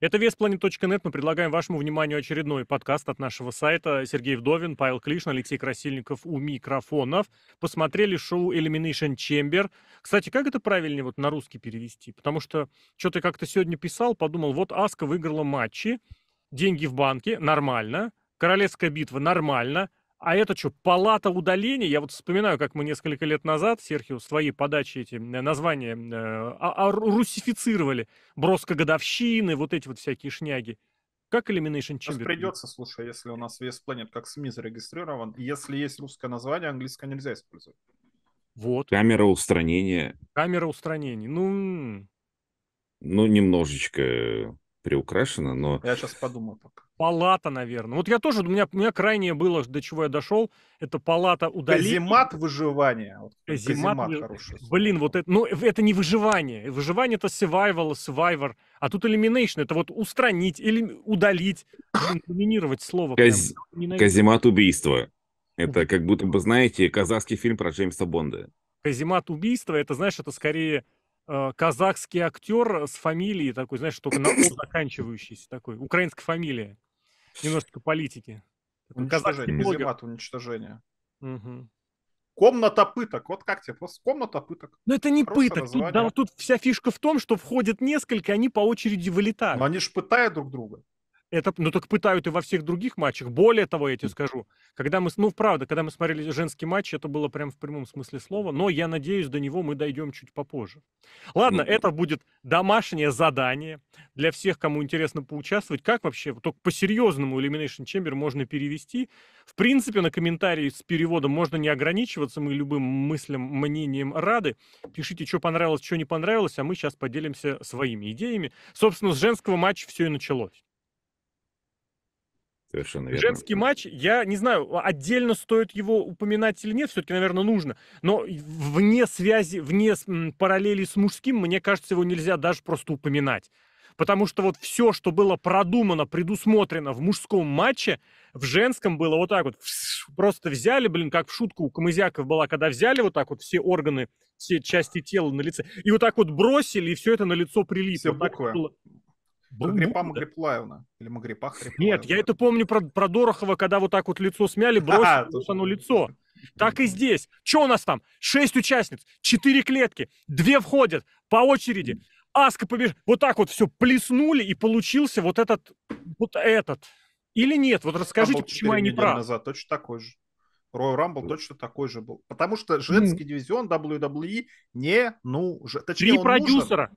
Это веспланет.нет. Мы предлагаем вашему вниманию очередной подкаст от нашего сайта. Сергей Вдовин, Павел Клишин, Алексей Красильников у микрофонов. Посмотрели шоу Elimination Chamber. Кстати, как это правильнее вот на русский перевести? Потому что что то как-то сегодня писал, подумал, вот Аска выиграла матчи, деньги в банке, нормально, Королевская битва нормально, а это что, палата удаления? Я вот вспоминаю, как мы несколько лет назад, Серхио, свои подачи эти э, названия э, а, а, русифицировали. Броска годовщины, вот эти вот всякие шняги. Как Elimination Chamber? придется, слушай, если у нас весь планет как СМИ зарегистрирован. Если есть русское название, английское нельзя использовать. Вот. Камера устранения. Камера устранения. Ну, ну немножечко приукрашена, но... Я сейчас подумаю пока. Палата, наверное. Вот я тоже, у меня, у меня крайнее было, до чего я дошел, это палата удалить. Казимат выживания. Казимат, Казимат хороший. Блин, вот это, ну это не выживание. Выживание это survival, survivor. А тут elimination, это вот устранить или удалить, доминировать слово. Каз... Казимат убийства. Это как будто бы, знаете, казахский фильм про Джеймса Бонда. Казимат убийства, это, знаешь, это скорее э, казахский актер с фамилией такой, знаешь, только на О заканчивающийся такой, украинская фамилия. Немножечко политики. Уничтожение, казах уничтожения. Угу. Комната пыток. Вот как тебе? Просто комната пыток. Но это не пыток. Название. Тут, да, тут вся фишка в том, что входят несколько, они по очереди вылетают. Но они же пытают друг друга. Это, ну так пытают и во всех других матчах. Более того, я тебе скажу, когда мы, ну правда, когда мы смотрели женский матч, это было прям в прямом смысле слова, но я надеюсь, до него мы дойдем чуть попозже. Ладно, ну, это будет домашнее задание для всех, кому интересно поучаствовать. Как вообще, только по-серьезному Elimination Chamber можно перевести. В принципе, на комментарии с переводом можно не ограничиваться, мы любым мыслям, мнением рады. Пишите, что понравилось, что не понравилось, а мы сейчас поделимся своими идеями. Собственно, с женского матча все и началось. Совершенно верно. Женский матч, я не знаю, а отдельно стоит его упоминать или нет, все-таки, наверное, нужно. Но вне связи, вне параллели с мужским, мне кажется, его нельзя даже просто упоминать. Потому что вот все, что было продумано, предусмотрено в мужском матче, в женском было вот так вот. Просто взяли, блин, как в шутку у Камызяков была, когда взяли вот так вот все органы, все части тела на лице, и вот так вот бросили, и все это на лицо прилипло. Все вот буквы. было. Про гриппа Магрипулаевна. Или Магрипа Нет, я это помню про, про Дорохова, когда вот так вот лицо смяли, бросили, а, оно лицо. Так и здесь. Что у нас там? Шесть участниц, четыре клетки, две входят по очереди. Аска побежит. Вот так вот все плеснули, и получился вот этот, вот этот. Или нет? Вот расскажите, почему я не прав. назад точно такой же. Royal Rumble точно такой же был. Потому что женский mm. дивизион WWE не нужен. Точнее, Три он продюсера. Нужен.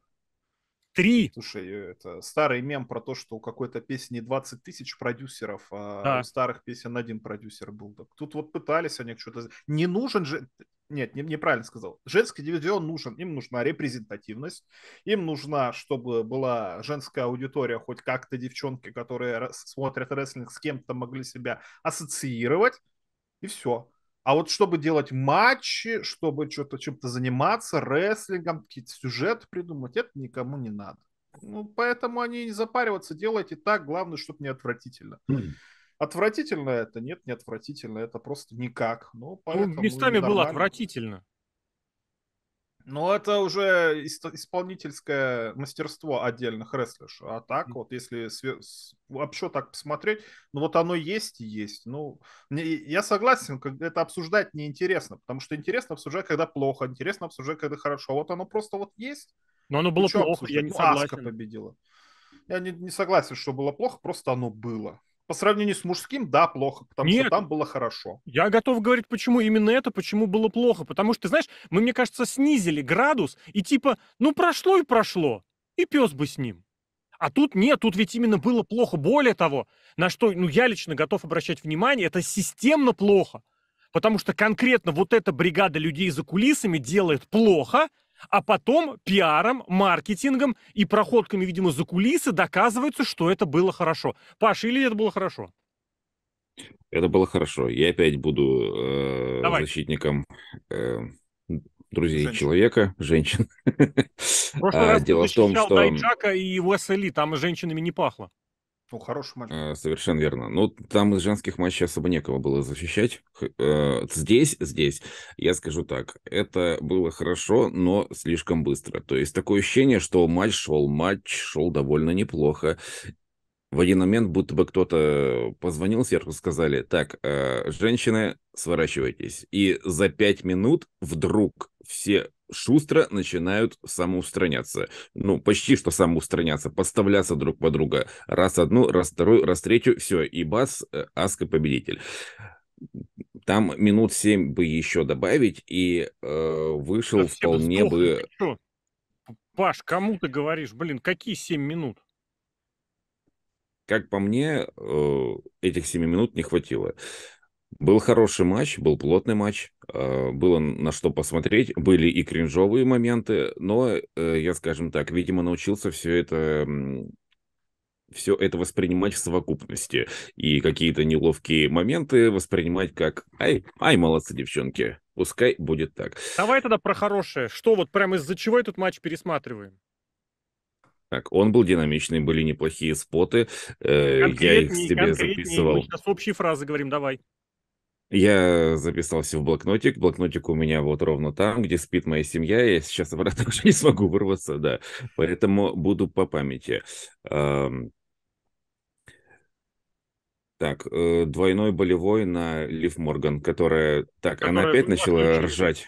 Три. Слушай, это старый мем про то, что у какой-то песни 20 тысяч продюсеров, а да. у старых песен один продюсер был. Тут вот пытались они что-то... Не нужен же... Нет, не, неправильно сказал. Женский дивизион нужен. Им нужна репрезентативность. Им нужна, чтобы была женская аудитория, хоть как-то девчонки, которые смотрят рестлинг, с кем-то могли себя ассоциировать. И все. А вот чтобы делать матчи, чтобы что-то чем-то заниматься, рестлингом, какие-то сюжеты придумать, это никому не надо. Ну, поэтому они не запариваться, делайте так, главное, чтобы не отвратительно. Отвратительно это? Нет, не отвратительно, это просто никак. Ну, ну местами было отвратительно. Ну, это уже исполнительское мастерство отдельных рестлерш. А так вот, если све... вообще так посмотреть, ну вот оно есть и есть. Ну, мне... я согласен, это обсуждать неинтересно, потому что интересно обсуждать, когда плохо, интересно обсуждать, когда хорошо. А вот оно просто вот есть. Но оно ну, было плохо, обсуждать? я не ну, согласен. Аска победила. Я не, не согласен, что было плохо, просто оно было по сравнению с мужским, да, плохо, потому Нет. что там было хорошо. Я готов говорить, почему именно это, почему было плохо. Потому что, знаешь, мы, мне кажется, снизили градус, и типа, ну прошло и прошло, и пес бы с ним. А тут нет, тут ведь именно было плохо. Более того, на что ну, я лично готов обращать внимание, это системно плохо. Потому что конкретно вот эта бригада людей за кулисами делает плохо, а потом пиаром, маркетингом и проходками, видимо, за кулисы доказывается, что это было хорошо. Паша, или это было хорошо? Это было хорошо. Я опять буду э, защитником э, друзей женщин. человека, женщин. В прошлый а, раз дело в том, что... Дайджака и Уэсэли, там женщинами не пахло. Ну, хороший матч. Э, совершенно верно. Ну, там из женских матчей особо некого было защищать. Э, здесь, здесь, я скажу так, это было хорошо, но слишком быстро. То есть такое ощущение, что матч шел, матч шел довольно неплохо в один момент будто бы кто-то э, позвонил сверху, сказали, так, э, женщины, сворачивайтесь. И за пять минут вдруг все шустро начинают самоустраняться. Ну, почти что самоустраняться, подставляться друг по друга. Раз одну, раз вторую, раз третью, все, и бас, э, Аска победитель. Там минут семь бы еще добавить, и э, вышел да вполне бы... Паш, кому ты говоришь, блин, какие семь минут? Как по мне, э, этих 7 минут не хватило. Был хороший матч, был плотный матч, э, было на что посмотреть, были и кринжовые моменты, но э, я, скажем так, видимо, научился все это все это воспринимать в совокупности и какие-то неловкие моменты воспринимать как «Ай, ай, молодцы, девчонки, пускай будет так». Давай тогда про хорошее. Что вот прям из-за чего этот матч пересматриваем? Так, он был динамичный, были неплохие споты. Э, я их себе записывал. Мы сейчас общие фразы говорим, давай. Я записал все в блокнотик. Блокнотик у меня вот ровно там, где спит моя семья. Я сейчас обратно уже не смогу вырваться, да. Поэтому буду по памяти. Так, э, двойной болевой на Лив Морган, которая... Так, которая она опять начала ржать.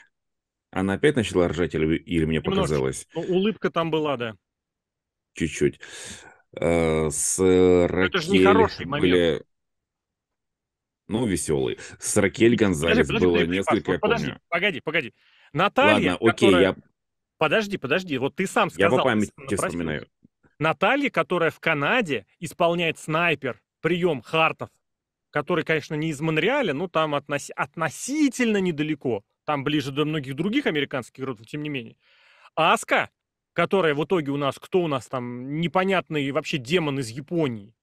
Она опять начала ржать или, или мне Немножечко. показалось? Ну, улыбка там была, да чуть-чуть. Э, с Ракель... Ну, это же нехороший момент. Были... Ну, веселый. С Ракель Гонзалес подожди, было подожди, несколько, я подожди, помню. Погоди, погоди. Наталья, Ладно, окей, которая... я... Подожди, подожди, вот ты сам сказал. Я по памяти вспоминаю. Наталья, которая в Канаде исполняет снайпер, прием Хартов, который, конечно, не из Монреаля, но там относ... относительно недалеко. Там ближе до многих других американских городов, тем не менее. Аска которая в итоге у нас, кто у нас там, непонятный вообще демон из Японии.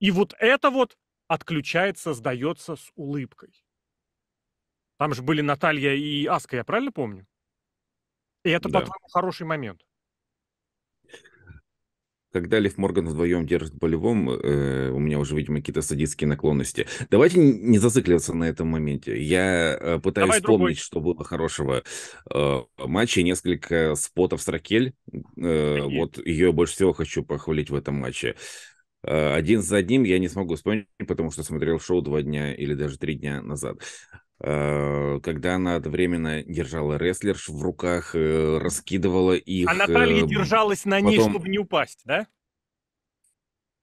И вот это вот отключается, сдается с улыбкой. Там же были Наталья и Аска, я правильно помню? И это, да. по-твоему, хороший момент когда Лев Морган вдвоем держит болевом, э, у меня уже, видимо, какие-то садистские наклонности. Давайте не зацикливаться на этом моменте. Я э, пытаюсь Давай вспомнить, другой. что было хорошего э, матча. Несколько спотов с Ракель. Э, вот ее больше всего хочу похвалить в этом матче. Э, один за одним я не смогу вспомнить, потому что смотрел шоу два дня или даже три дня назад. Э, когда она одновременно держала рестлерш в руках, э, раскидывала их. А Наталья э, держалась на ней, Потом... чтобы не упасть, да?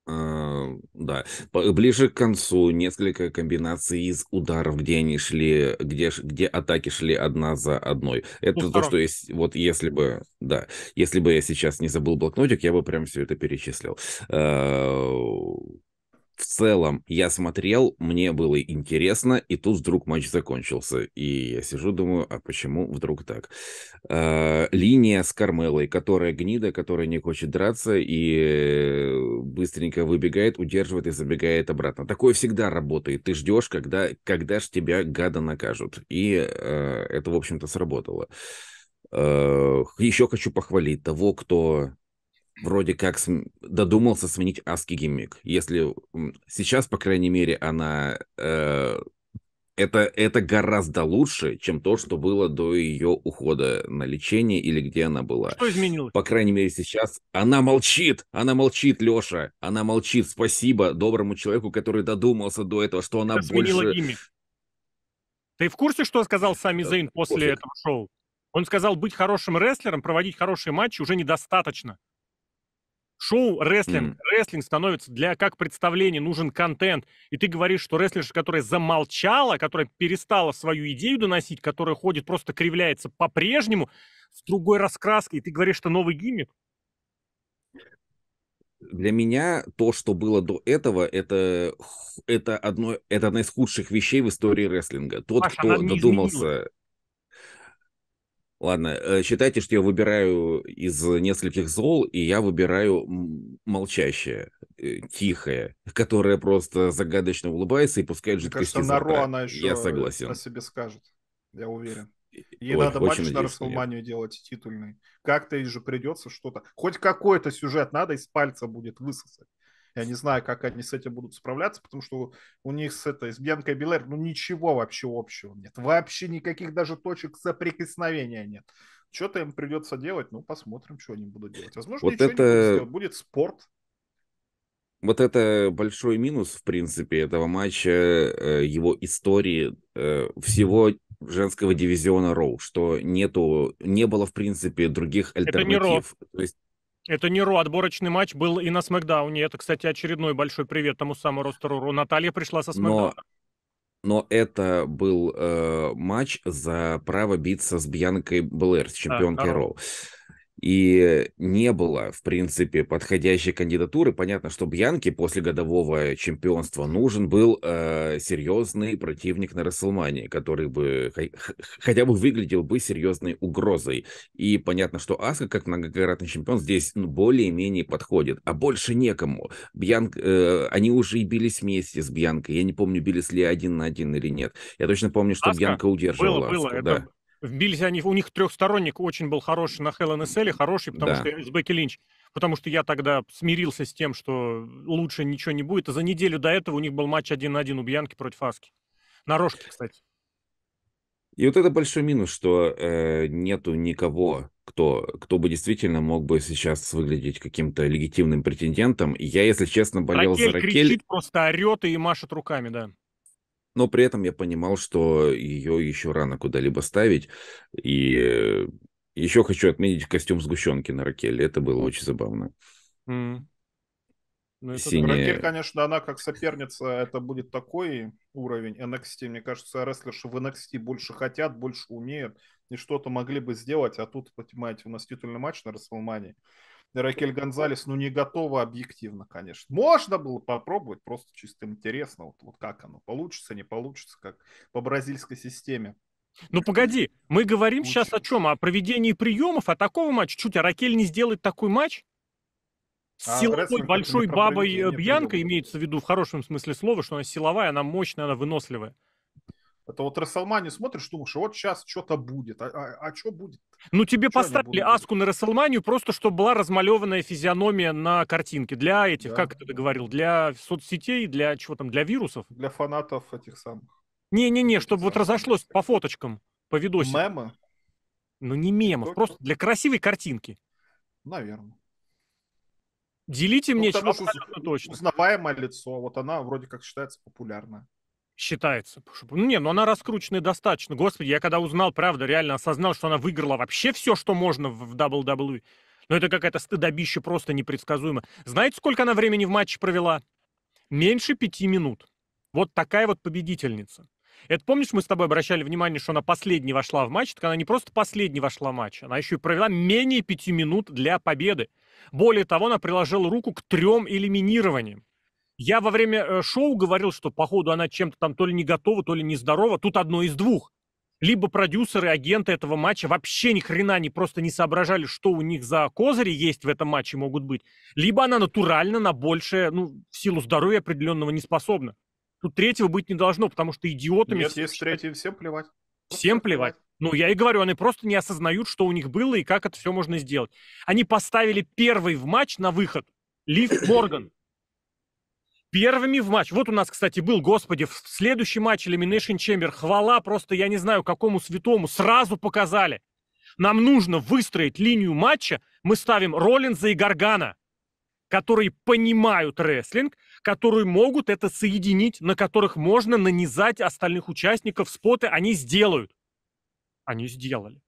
А, да, ближе к концу несколько комбинаций из ударов, где они шли, где, где атаки шли одна за одной. Это ну, то, что есть, вот если бы, да, если бы я сейчас не забыл блокнотик, я бы прям все это перечислил в целом я смотрел, мне было интересно, и тут вдруг матч закончился. И я сижу, думаю, а почему вдруг так? Э, линия с Кармелой, которая гнида, которая не хочет драться и быстренько выбегает, удерживает и забегает обратно. Такое всегда работает. Ты ждешь, когда, когда ж тебя гада накажут. И э, это, в общем-то, сработало. Э, еще хочу похвалить того, кто вроде как см... додумался сменить аски гиммик. Если сейчас, по крайней мере, она э... это это гораздо лучше, чем то, что было до ее ухода на лечение или где она была. Что изменилось? По крайней мере, сейчас она молчит, она молчит, Леша, она молчит. Спасибо доброму человеку, который додумался до этого, что она, она больше. Гиммик. Ты в курсе, что сказал Сами Зейн после, после этого шоу? Он сказал, быть хорошим рестлером, проводить хорошие матчи уже недостаточно. Шоу рестлинг. mm Рестлинг становится для как представление нужен контент. И ты говоришь, что рестлерша, которая замолчала, которая перестала свою идею доносить, которая ходит, просто кривляется по-прежнему, с другой раскраской, и ты говоришь, что новый гиммик. Для меня то, что было до этого, это, это, одно, это одна из худших вещей в истории рестлинга. Тот, Паша, кто додумался... Изменила Ладно, э, считайте, что я выбираю из нескольких зол, и я выбираю молчащее, э, тихое, которое просто загадочно улыбается и пускает жидкости кажется, Наро она еще я согласен. о себе скажет, я уверен. Э, ей Ой, надо матч надеюсь, на Расселманию делать титульный. Как-то ей же придется что-то. Хоть какой-то сюжет надо из пальца будет высосать. Я не знаю, как они с этим будут справляться, потому что у них с этой, с Бьянкой Белэр, ну, ничего вообще общего нет. Вообще никаких даже точек соприкосновения нет. Что-то им придется делать, ну, посмотрим, что они будут делать. Возможно, вот ничего это... не будут делать. Будет спорт, вот это большой минус, в принципе, этого матча, э, его истории э, всего женского дивизиона Роу, что нету, не было, в принципе, других альтернатив. Это не Ро. То есть это не Ро, отборочный матч был и на Смакдауне. Это, кстати, очередной большой привет тому самому ростеру Ро. Наталья пришла со Смакдауна. Но, но это был э, матч за право биться с Бьянкой Блэр, с чемпионкой да, Ро. Ро и не было, в принципе, подходящей кандидатуры. Понятно, что Бьянке после годового чемпионства нужен был э, серьезный противник на Расселмане, который бы хотя бы выглядел бы серьезной угрозой. И понятно, что Аска, как многократный чемпион, здесь ну, более-менее подходит, а больше некому. Бьянк, э, они уже и бились вместе с Бьянкой. Я не помню, бились ли один на один или нет. Я точно помню, что Аска? Бьянка удерживала было, было. Аску. Это... Да. Вбились они, у них трехсторонник очень был хороший на Hell in Cell, хороший, потому да. что я с Бекки Линч. Потому что я тогда смирился с тем, что лучше ничего не будет. А за неделю до этого у них был матч один на один у Бьянки против Аски. На Рожке, кстати. И вот это большой минус, что э, нету никого, кто, кто бы действительно мог бы сейчас выглядеть каким-то легитимным претендентом. И я, если честно, болел Ракель за Ракель. кричит, просто орет и машет руками, да но при этом я понимал, что ее еще рано куда-либо ставить. И еще хочу отметить костюм сгущенки на Ракеле. Это было очень забавно. Mm. Ну, Синяя... Ракель, конечно, она как соперница, это будет такой уровень NXT. Мне кажется, рестлерши в NXT больше хотят, больше умеют и что-то могли бы сделать, а тут, понимаете, у нас титульный матч на Расселмане. Ракель Гонзалес, ну, не готова объективно, конечно. Можно было попробовать, просто чисто интересно, вот, вот как оно получится, не получится, как по бразильской системе. Ну погоди, мы говорим Лучше. сейчас о чем? О проведении приемов, о такого матча. Чуть, а Ракель не сделает такой матч? С а силовой большой бабой э, Бьянка имеется в виду в хорошем смысле слова, что она силовая, она мощная, она выносливая. Это вот Расселмане смотришь, думаешь, вот сейчас что-то будет. А, а, а что будет? Ну, тебе что поставили Аску на Расселманию просто, чтобы была размалеванная физиономия на картинке. Для этих, да, как да. ты говорил, для соцсетей, для чего там, для вирусов? Для фанатов этих самых. Не-не-не, чтобы вот разошлось по фоточкам, по видосикам. Мемы? Ну, не мемов, Только... просто для красивой картинки. Наверное. Делите ну, мне чего что... узнаваемое лицо, вот она вроде как считается популярная считается. Ну не, но ну, она раскручена достаточно. Господи, я когда узнал, правда, реально осознал, что она выиграла вообще все, что можно в WWE. Но ну, это какая-то стыдобища просто непредсказуемо. Знаете, сколько она времени в матче провела? Меньше пяти минут. Вот такая вот победительница. Это помнишь, мы с тобой обращали внимание, что она последней вошла в матч, так она не просто последней вошла в матч, она еще и провела менее пяти минут для победы. Более того, она приложила руку к трем элиминированиям. Я во время э, шоу говорил, что, походу, она чем-то там то ли не готова, то ли не здорова. Тут одно из двух. Либо продюсеры, агенты этого матча вообще ни хрена не просто не соображали, что у них за козыри есть в этом матче могут быть. Либо она натурально на большее, ну, в силу здоровья определенного не способна. Тут третьего быть не должно, потому что идиотами... Нет, все, есть третий, всем плевать. Всем плевать. Ну, я и говорю, они просто не осознают, что у них было и как это все можно сделать. Они поставили первый в матч на выход Лив Морган первыми в матч. Вот у нас, кстати, был, господи, в следующий матч Elimination Chamber. Хвала просто, я не знаю, какому святому. Сразу показали. Нам нужно выстроить линию матча. Мы ставим Роллинза и Гаргана, которые понимают рестлинг, которые могут это соединить, на которых можно нанизать остальных участников споты. Они сделают. Они сделали.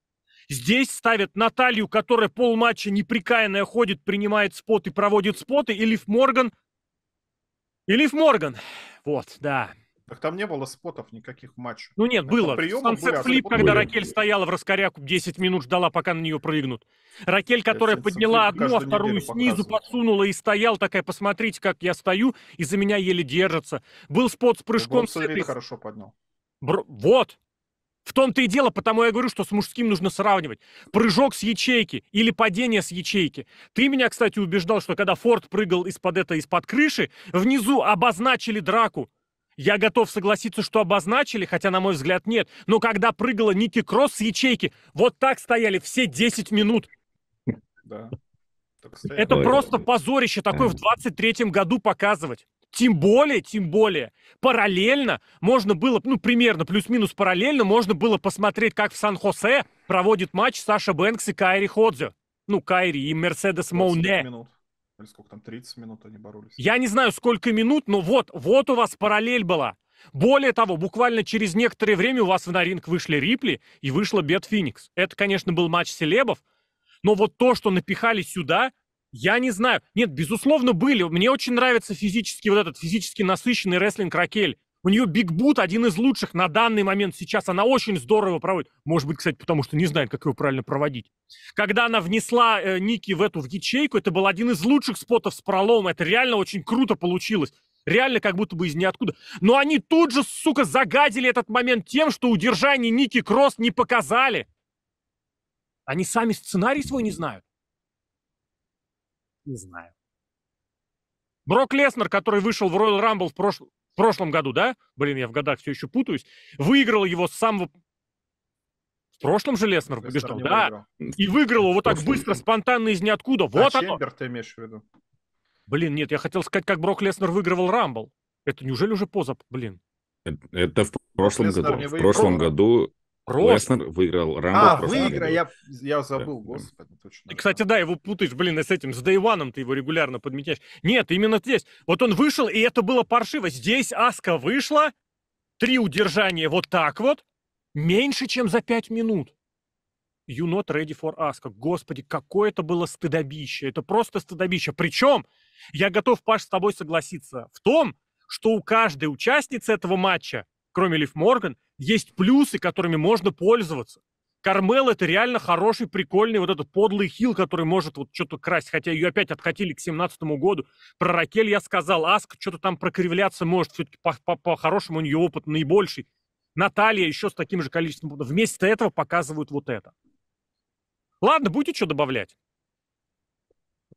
Здесь ставят Наталью, которая полматча неприкаянная ходит, принимает споты, проводит споты, и Лив Морган – и Морган. Вот, да. Так там не было спотов никаких в матче. Ну нет, Это было. Сансет а флип, когда Ракель стояла в раскоряку 10 минут, ждала, пока на нее прыгнут. Ракель, э, которая я подняла одну, а вторую снизу подсунула и стоял, такая, посмотрите, как я стою, и за меня еле держится. Был спот с прыжком. С хорошо поднял. Бр... Вот, в том-то и дело, потому я говорю, что с мужским нужно сравнивать. Прыжок с ячейки или падение с ячейки. Ты меня, кстати, убеждал, что когда Форд прыгал из-под этой, из-под крыши, внизу обозначили драку. Я готов согласиться, что обозначили, хотя, на мой взгляд, нет. Но когда прыгала Ники Кросс с ячейки, вот так стояли все 10 минут. Да. Это просто позорище такое в 23-м году показывать. Тем более, тем более, параллельно можно было, ну, примерно, плюс-минус параллельно, можно было посмотреть, как в Сан-Хосе проводит матч Саша Бэнкс и Кайри Ходзе. Ну, Кайри и Мерседес Моуне. Минут. Или сколько там, 30 минут они боролись? Я не знаю, сколько минут, но вот, вот у вас параллель была. Более того, буквально через некоторое время у вас в на ринг вышли Рипли и вышла Бет Феникс. Это, конечно, был матч селебов, но вот то, что напихали сюда – я не знаю. Нет, безусловно, были. Мне очень нравится физически вот этот физически насыщенный рестлинг Ракель. У нее Биг Бут один из лучших на данный момент сейчас. Она очень здорово проводит. Может быть, кстати, потому что не знает, как его правильно проводить. Когда она внесла э, Ники в эту в ячейку, это был один из лучших спотов с пролом. Это реально очень круто получилось. Реально как будто бы из ниоткуда. Но они тут же, сука, загадили этот момент тем, что удержание Ники Кросс не показали. Они сами сценарий свой не знают не знаю. Брок Леснер, который вышел в Royal Rumble в, прош... в прошлом году, да? Блин, я в годах все еще путаюсь. Выиграл его с самого... В прошлом же Леснер побеждал, да? Выиграл. И выиграл его вот так быстро, спонтанно, из ниоткуда. А вот а оно. ты имеешь в виду? Блин, нет, я хотел сказать, как Брок Леснер выигрывал Рамбл. Это неужели уже поза, блин? Э, это в прошлом Леснер году. В прошлом году Просто. Леснер выиграл Рамбо. А, выиграл, я, я забыл, да, господи, точно. И, кстати, да, его путаешь, блин, с этим, с Дайваном ты его регулярно подмечаешь. Нет, именно здесь. Вот он вышел, и это было паршиво. Здесь Аска вышла, три удержания вот так вот, меньше, чем за пять минут. You not ready for Аска. Господи, какое это было стыдобище. Это просто стыдобище. Причем, я готов, Паш, с тобой согласиться в том, что у каждой участницы этого матча кроме Лив Морган, есть плюсы, которыми можно пользоваться. Кармел это реально хороший, прикольный вот этот подлый хил, который может вот что-то красть, хотя ее опять откатили к семнадцатому году. Про Ракель я сказал, Аск что-то там прокривляться может, все-таки по-хорошему -по -по у нее опыт наибольший. Наталья еще с таким же количеством. Вместо этого показывают вот это. Ладно, будете что добавлять?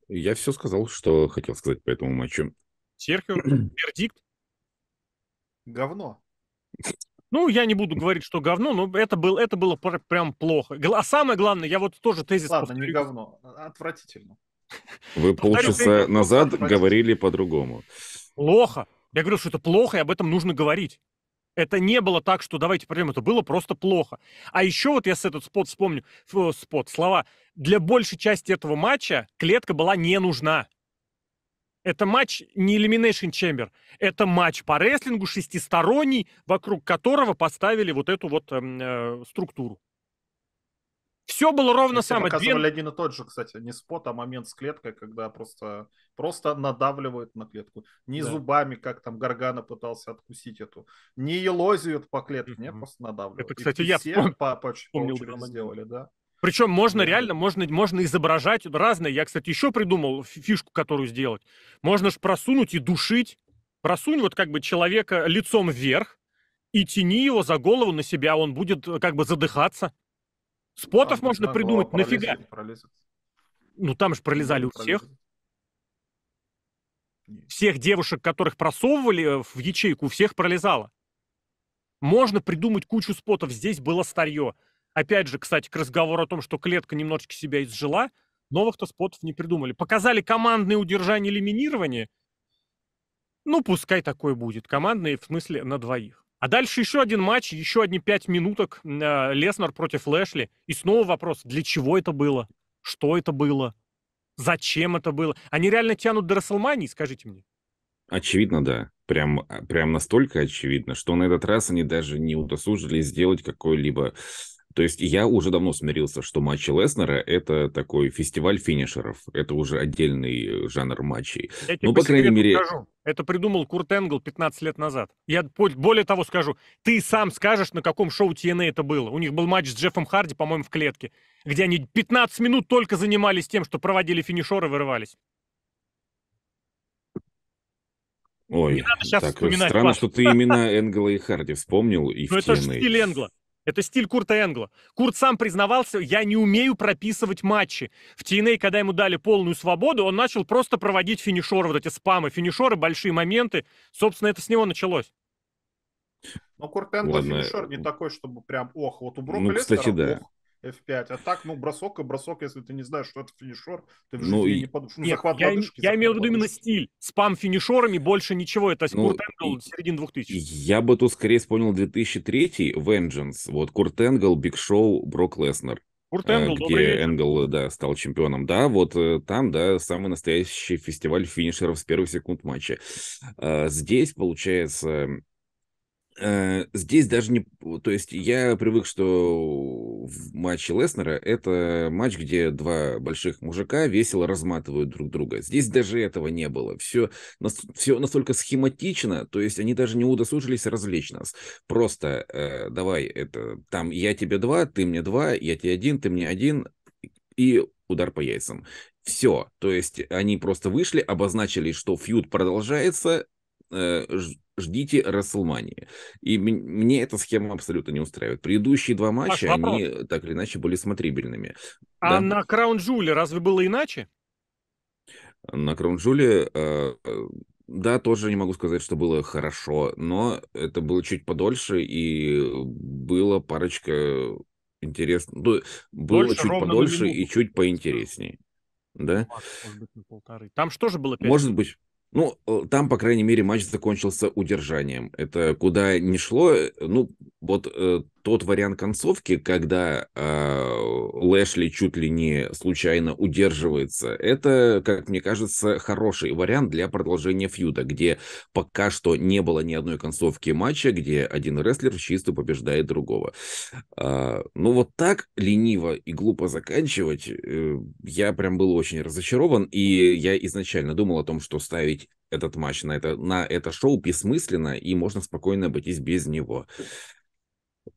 Я все сказал, что хотел сказать по этому матчу. Серхио, вердикт? Говно. Ну, я не буду говорить, что говно, но это, был, это было прям плохо. А самое главное, я вот тоже тезис Ладно, повторю. не говно, а, отвратительно. Вы полчаса назад говорили по-другому. Плохо. Я говорю, что это плохо, и об этом нужно говорить. Это не было так, что давайте проблем, это было просто плохо. А еще вот я с этот спот вспомню, фу, э, спот, слова. Для большей части этого матча клетка была не нужна. Это матч не Elimination Chamber, это матч по рестлингу шестисторонний, вокруг которого поставили вот эту вот эм, э, структуру. Все было ровно Если самое. Показывали Две... один и тот же, кстати, не спот, а момент с клеткой, когда просто, просто надавливают на клетку. Не да. зубами, как там Гаргана пытался откусить эту, не елозию по клетке, нет, а просто надавливают. Это, кстати, и я все вспом... по, по, по, по сделали, да. Причем можно реально, можно, можно изображать разное. Я, кстати, еще придумал фишку, которую сделать. Можно же просунуть и душить. Просунь вот как бы человека лицом вверх и тяни его за голову на себя, он будет э, как бы задыхаться. Спотов а, можно да, придумать, пролезет, нафига? Пролезет. Ну там же пролезали у всех. Всех девушек, которых просовывали э, в ячейку, у всех пролезало. Можно придумать кучу спотов. Здесь было старье. Опять же, кстати, к разговору о том, что клетка немножечко себя изжила, новых-то спотов не придумали. Показали командное удержание или Ну, пускай такое будет. Командное, в смысле, на двоих. А дальше еще один матч, еще одни пять минуток. А, Леснер против Лэшли. И снова вопрос, для чего это было? Что это было? Зачем это было? Они реально тянут до Расселмании, скажите мне. Очевидно, да. Прям, а, прям настолько очевидно, что на этот раз они даже не удосужились сделать какой-либо то есть я уже давно смирился, что матчи Леснера – это такой фестиваль финишеров. Это уже отдельный э, жанр матчей. Я ну, по крайней мере... Скажу. Это придумал Курт Энгл 15 лет назад. Я более того скажу, ты сам скажешь, на каком шоу TNA это было. У них был матч с Джеффом Харди, по-моему, в клетке, где они 15 минут только занимались тем, что проводили финишеры, вырывались. Ой, так, странно, что ты именно Энгла и Харди вспомнил. И Но ну, это же стиль Энгла. Это стиль Курта Энгла. Курт сам признавался, я не умею прописывать матчи. В TNA, а, когда ему дали полную свободу, он начал просто проводить финишоры, вот эти спамы, финишоры, большие моменты. Собственно, это с него началось. Но Курт Энгл Ладно. финишер не такой, чтобы прям, ох, вот у Брока ну, Лестера, кстати, да. ох, F5. А так, ну, бросок и бросок, если ты не знаешь, что это финишер, ты в ну жизни ну, не подумаешь. Ну, нет, я, лодыжки, я имел в виду именно стиль. Спам финишерами, больше ничего. Это ну, Курт Энгл середин 2000. Я бы тут скорее вспомнил 2003 Vengeance. Вот Курт Энгл, Биг Шоу, Брок Леснер. Курт э, Энгл, где Энгл, да, стал чемпионом. Да, вот э, там, да, самый настоящий фестиваль финишеров с первых секунд матча. А, здесь, получается, Э, здесь даже не... То есть я привык, что в матче Леснера это матч, где два больших мужика весело разматывают друг друга. Здесь даже этого не было. Все, все настолько схематично, то есть они даже не удосужились развлечь нас. Просто э, давай это... Там я тебе два, ты мне два, я тебе один, ты мне один. И удар по яйцам. Все. То есть они просто вышли, обозначили, что фьюд продолжается, э, ждите Расселмании. И мне эта схема абсолютно не устраивает. Предыдущие два матча, Паш, они так или иначе были смотрибельными. А да? на Краун Джуле разве было иначе? На Краун Джуле, э, э, да, тоже не могу сказать, что было хорошо, но это было чуть подольше, и ну, было парочка интересно. Было Дольше, чуть подольше и чуть поинтереснее. Да? Может быть, Там что же было 5 Может быть, ну, э, там, по крайней мере, матч закончился удержанием. Это куда ни шло, э, ну, вот э, тот вариант концовки, когда э, Лэшли чуть ли не случайно удерживается, это, как мне кажется, хороший вариант для продолжения фьюда, где пока что не было ни одной концовки матча, где один рестлер чисто побеждает другого. Э, ну вот так лениво и глупо заканчивать, э, я прям был очень разочарован, и я изначально думал о том, что ставить этот матч на это, на это шоу бессмысленно, и можно спокойно обойтись без него.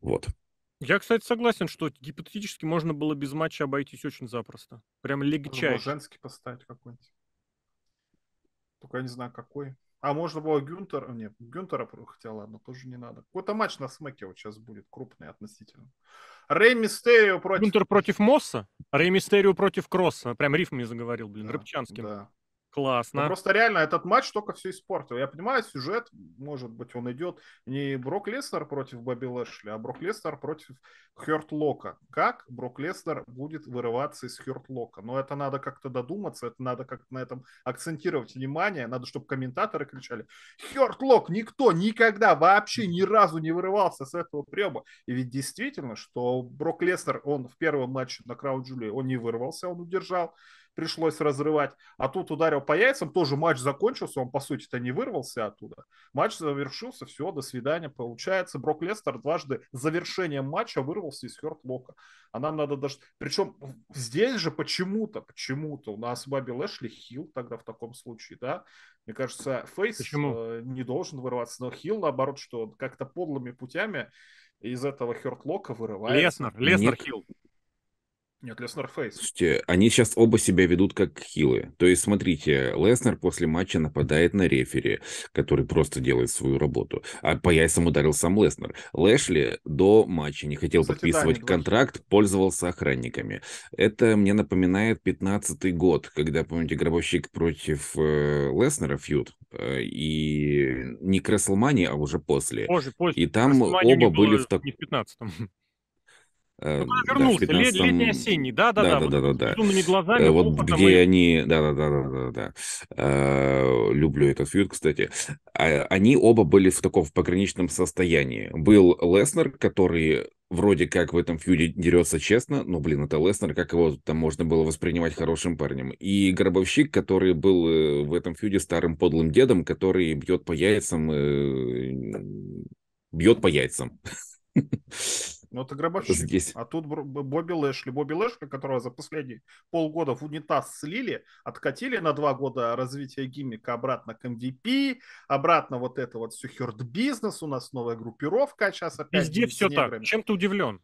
Вот. Я, кстати, согласен, что гипотетически можно было без матча обойтись очень запросто. Прям легче. женский поставить какой-нибудь. Только я не знаю, какой. А можно было Гюнтера... Нет, Гюнтера, хотя ладно, тоже не надо. Какой-то матч на смеке вот сейчас будет, крупный относительно. Рэй Мистерио против... Гюнтер против Мосса? Рэй Мистерио против Кросса. Прям рифм не заговорил, блин, да, Рыбчанским. Да. Классно. Но ну, просто реально этот матч только все испортил. Я понимаю, сюжет, может быть, он идет не Брок Леснер против Бобби Лэшли, а Брок Леснер против Хёрт Лока. Как Брок Леснер будет вырываться из Хёрт Лока? Но это надо как-то додуматься, это надо как-то на этом акцентировать внимание, надо, чтобы комментаторы кричали «Хёрт Лок! Никто никогда вообще ни разу не вырывался с этого приема!» И ведь действительно, что Брок Леснер, он в первом матче на Крауд Джулии, он не вырвался, он удержал пришлось разрывать. А тут ударил по яйцам, тоже матч закончился, он, по сути-то, не вырвался оттуда. Матч завершился, все, до свидания, получается. Брок Лестер дважды завершением матча вырвался из Хёрт Лока. А нам надо даже... Причем здесь же почему-то, почему-то у нас Баби Лэшли хил тогда в таком случае, да? Мне кажется, Фейс Почему? Э, не должен вырываться, но Хилл, наоборот, что он как-то подлыми путями из этого Хёртлока вырывается. Леснер, Леснер Хилл. Нет, Леснер фейс. Слушайте, они сейчас оба себя ведут как хилы. То есть, смотрите, Леснер после матча нападает на рефери, который просто делает свою работу. А по яйцам ударил сам Леснер. Лэшли до матча не хотел Кстати, подписывать да, контракт, должен. пользовался охранниками. Это мне напоминает 15 год, когда, помните, гробовщик против э, Леснера фьют. Э, и не к Расселмане, а уже после. Позже, позже. И там оба были в таком... Не в 15-м. Э, да, 15 летний-осенний, да, да, да, да, да, да, да, да. глазами. Э, вот где и... они, да, да, да, да, да, да. А, люблю этот фьюд, кстати. А, они оба были в таком в пограничном состоянии. Был Леснер, который вроде как в этом фьюде дерется честно, но, блин, это Леснер, как его там можно было воспринимать хорошим парнем. И Гробовщик, который был э, в этом фьюде старым подлым дедом, который бьет по яйцам, э, бьет по яйцам. Ну, это гробовщик. Здесь. А тут Бобби Лэшли. Бобби Лэшли, которого за последние полгода в унитаз слили, откатили на два года развития гиммика обратно к MVP, эм обратно вот это вот все херт бизнес, у нас новая группировка, а сейчас опять... Везде все так. Чем ты удивлен?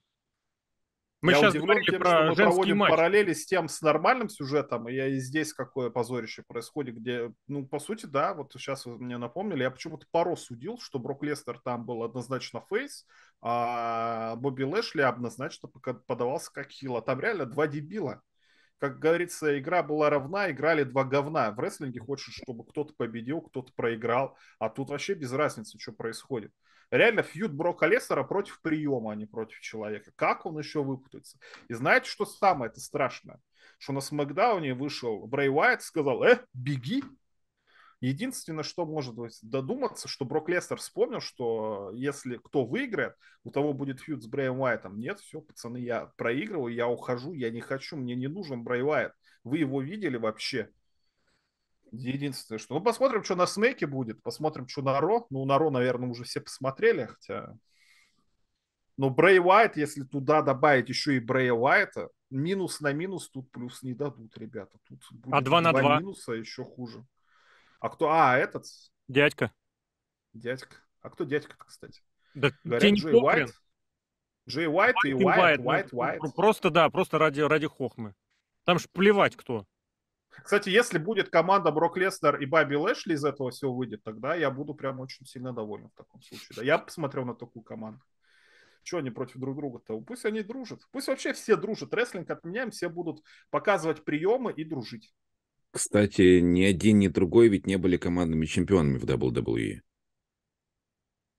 Мы я сейчас удивлен тем, про что мы проводим матч. параллели с тем, с нормальным сюжетом, и, я, и здесь какое позорище происходит, где, ну, по сути, да, вот сейчас вы мне напомнили, я почему-то пару судил, что Брок Лестер там был однозначно фейс, а Бобби Лэшли однозначно подавался как хила. Там реально два дебила. Как говорится, игра была равна, играли два говна. В рестлинге хочешь, чтобы кто-то победил, кто-то проиграл. А тут вообще без разницы, что происходит. Реально фьюд Брока Леснера против приема, а не против человека. Как он еще выпутается? И знаете, что самое это страшное? Что на Смакдауне вышел Брей Уайт, сказал, э, беги, Единственное, что может быть, додуматься, что Брок Лестер вспомнил, что если кто выиграет, у того будет фьюд с Брэем Уайтом. Нет, все, пацаны, я проигрываю, я ухожу, я не хочу, мне не нужен Брэй Уайт. Вы его видели вообще? Единственное, что... Ну, посмотрим, что на Смейке будет, посмотрим, что на Ро. Ну, на Ро, наверное, уже все посмотрели, хотя... Но Брэй Уайт, если туда добавить еще и Брэй Уайта, минус на минус тут плюс не дадут, ребята. Тут будет а 2 на 2, 2 минуса а еще хуже. А кто... А, этот? Дядька. Дядька. А кто дядька, кстати? Да, Говорят, Джей Уайт. Джей Уайт и Уайт, Уайт, ну, Уайт. Ну, просто, да, просто ради, ради хохмы. Там ж плевать кто. Кстати, если будет команда Брок Леснер и Баби Лэшли из этого всего выйдет, тогда я буду прям очень сильно доволен в таком случае. Да, я посмотрел на такую команду. Чего они против друг друга-то? Пусть они дружат. Пусть вообще все дружат. Рестлинг отменяем, все будут показывать приемы и дружить. Кстати, ни один, ни другой ведь не были командными чемпионами в WWE.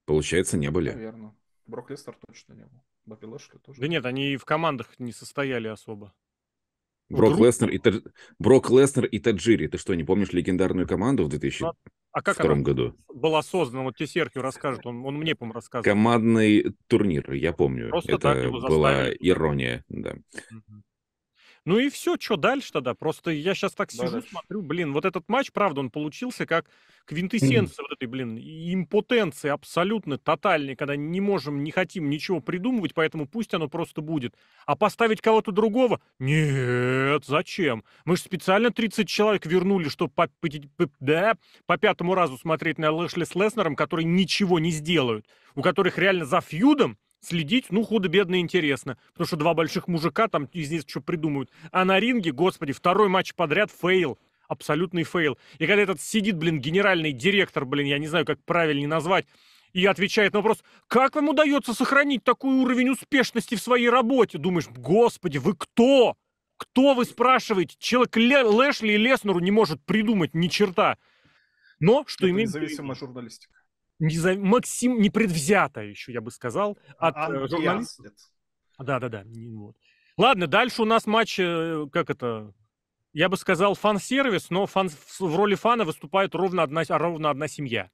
Получается, не были. Верно. Брок Лестер точно не был. Бобби Лэшли тоже. Да нет, они и в командах не состояли особо. Ну, Брок Вдруг? Леснер, и, Тадж... Брок Лестер и Таджири. Ты что, не помнишь легендарную команду в 2002 а как она году? была создана? Вот тебе Серхио расскажет, он, он мне, по-моему, рассказывал. Командный турнир, я помню. Просто Это была ирония, да. Угу. Ну и все, что дальше тогда? Просто я сейчас так сижу, да, смотрю, блин, вот этот матч, правда, он получился как квинтэссенция вот этой, блин, импотенции абсолютно тотальной, когда не можем, не хотим ничего придумывать, поэтому пусть оно просто будет. А поставить кого-то другого? Нет, зачем? Мы же специально 30 человек вернули, чтобы по, по, по, да, по пятому разу смотреть на Лэшли с Леснером, которые ничего не сделают, у которых реально за фьюдом следить, ну, худо-бедно интересно. Потому что два больших мужика там из них что придумают. А на ринге, господи, второй матч подряд фейл. Абсолютный фейл. И когда этот сидит, блин, генеральный директор, блин, я не знаю, как правильнее назвать, и отвечает на вопрос, как вам удается сохранить такой уровень успешности в своей работе? Думаешь, господи, вы кто? Кто вы спрашиваете? Человек Ле- Лэшли и Леснеру не может придумать ни черта. Но что Это имеет... Независимая журналистика незав... максим... непредвзято еще, я бы сказал, от а, э, ну, журналистов. Да-да-да. Вот. Ладно, дальше у нас матч, э, как это, я бы сказал, фан-сервис, но фан... в роли фана выступает ровно одна, ровно одна семья.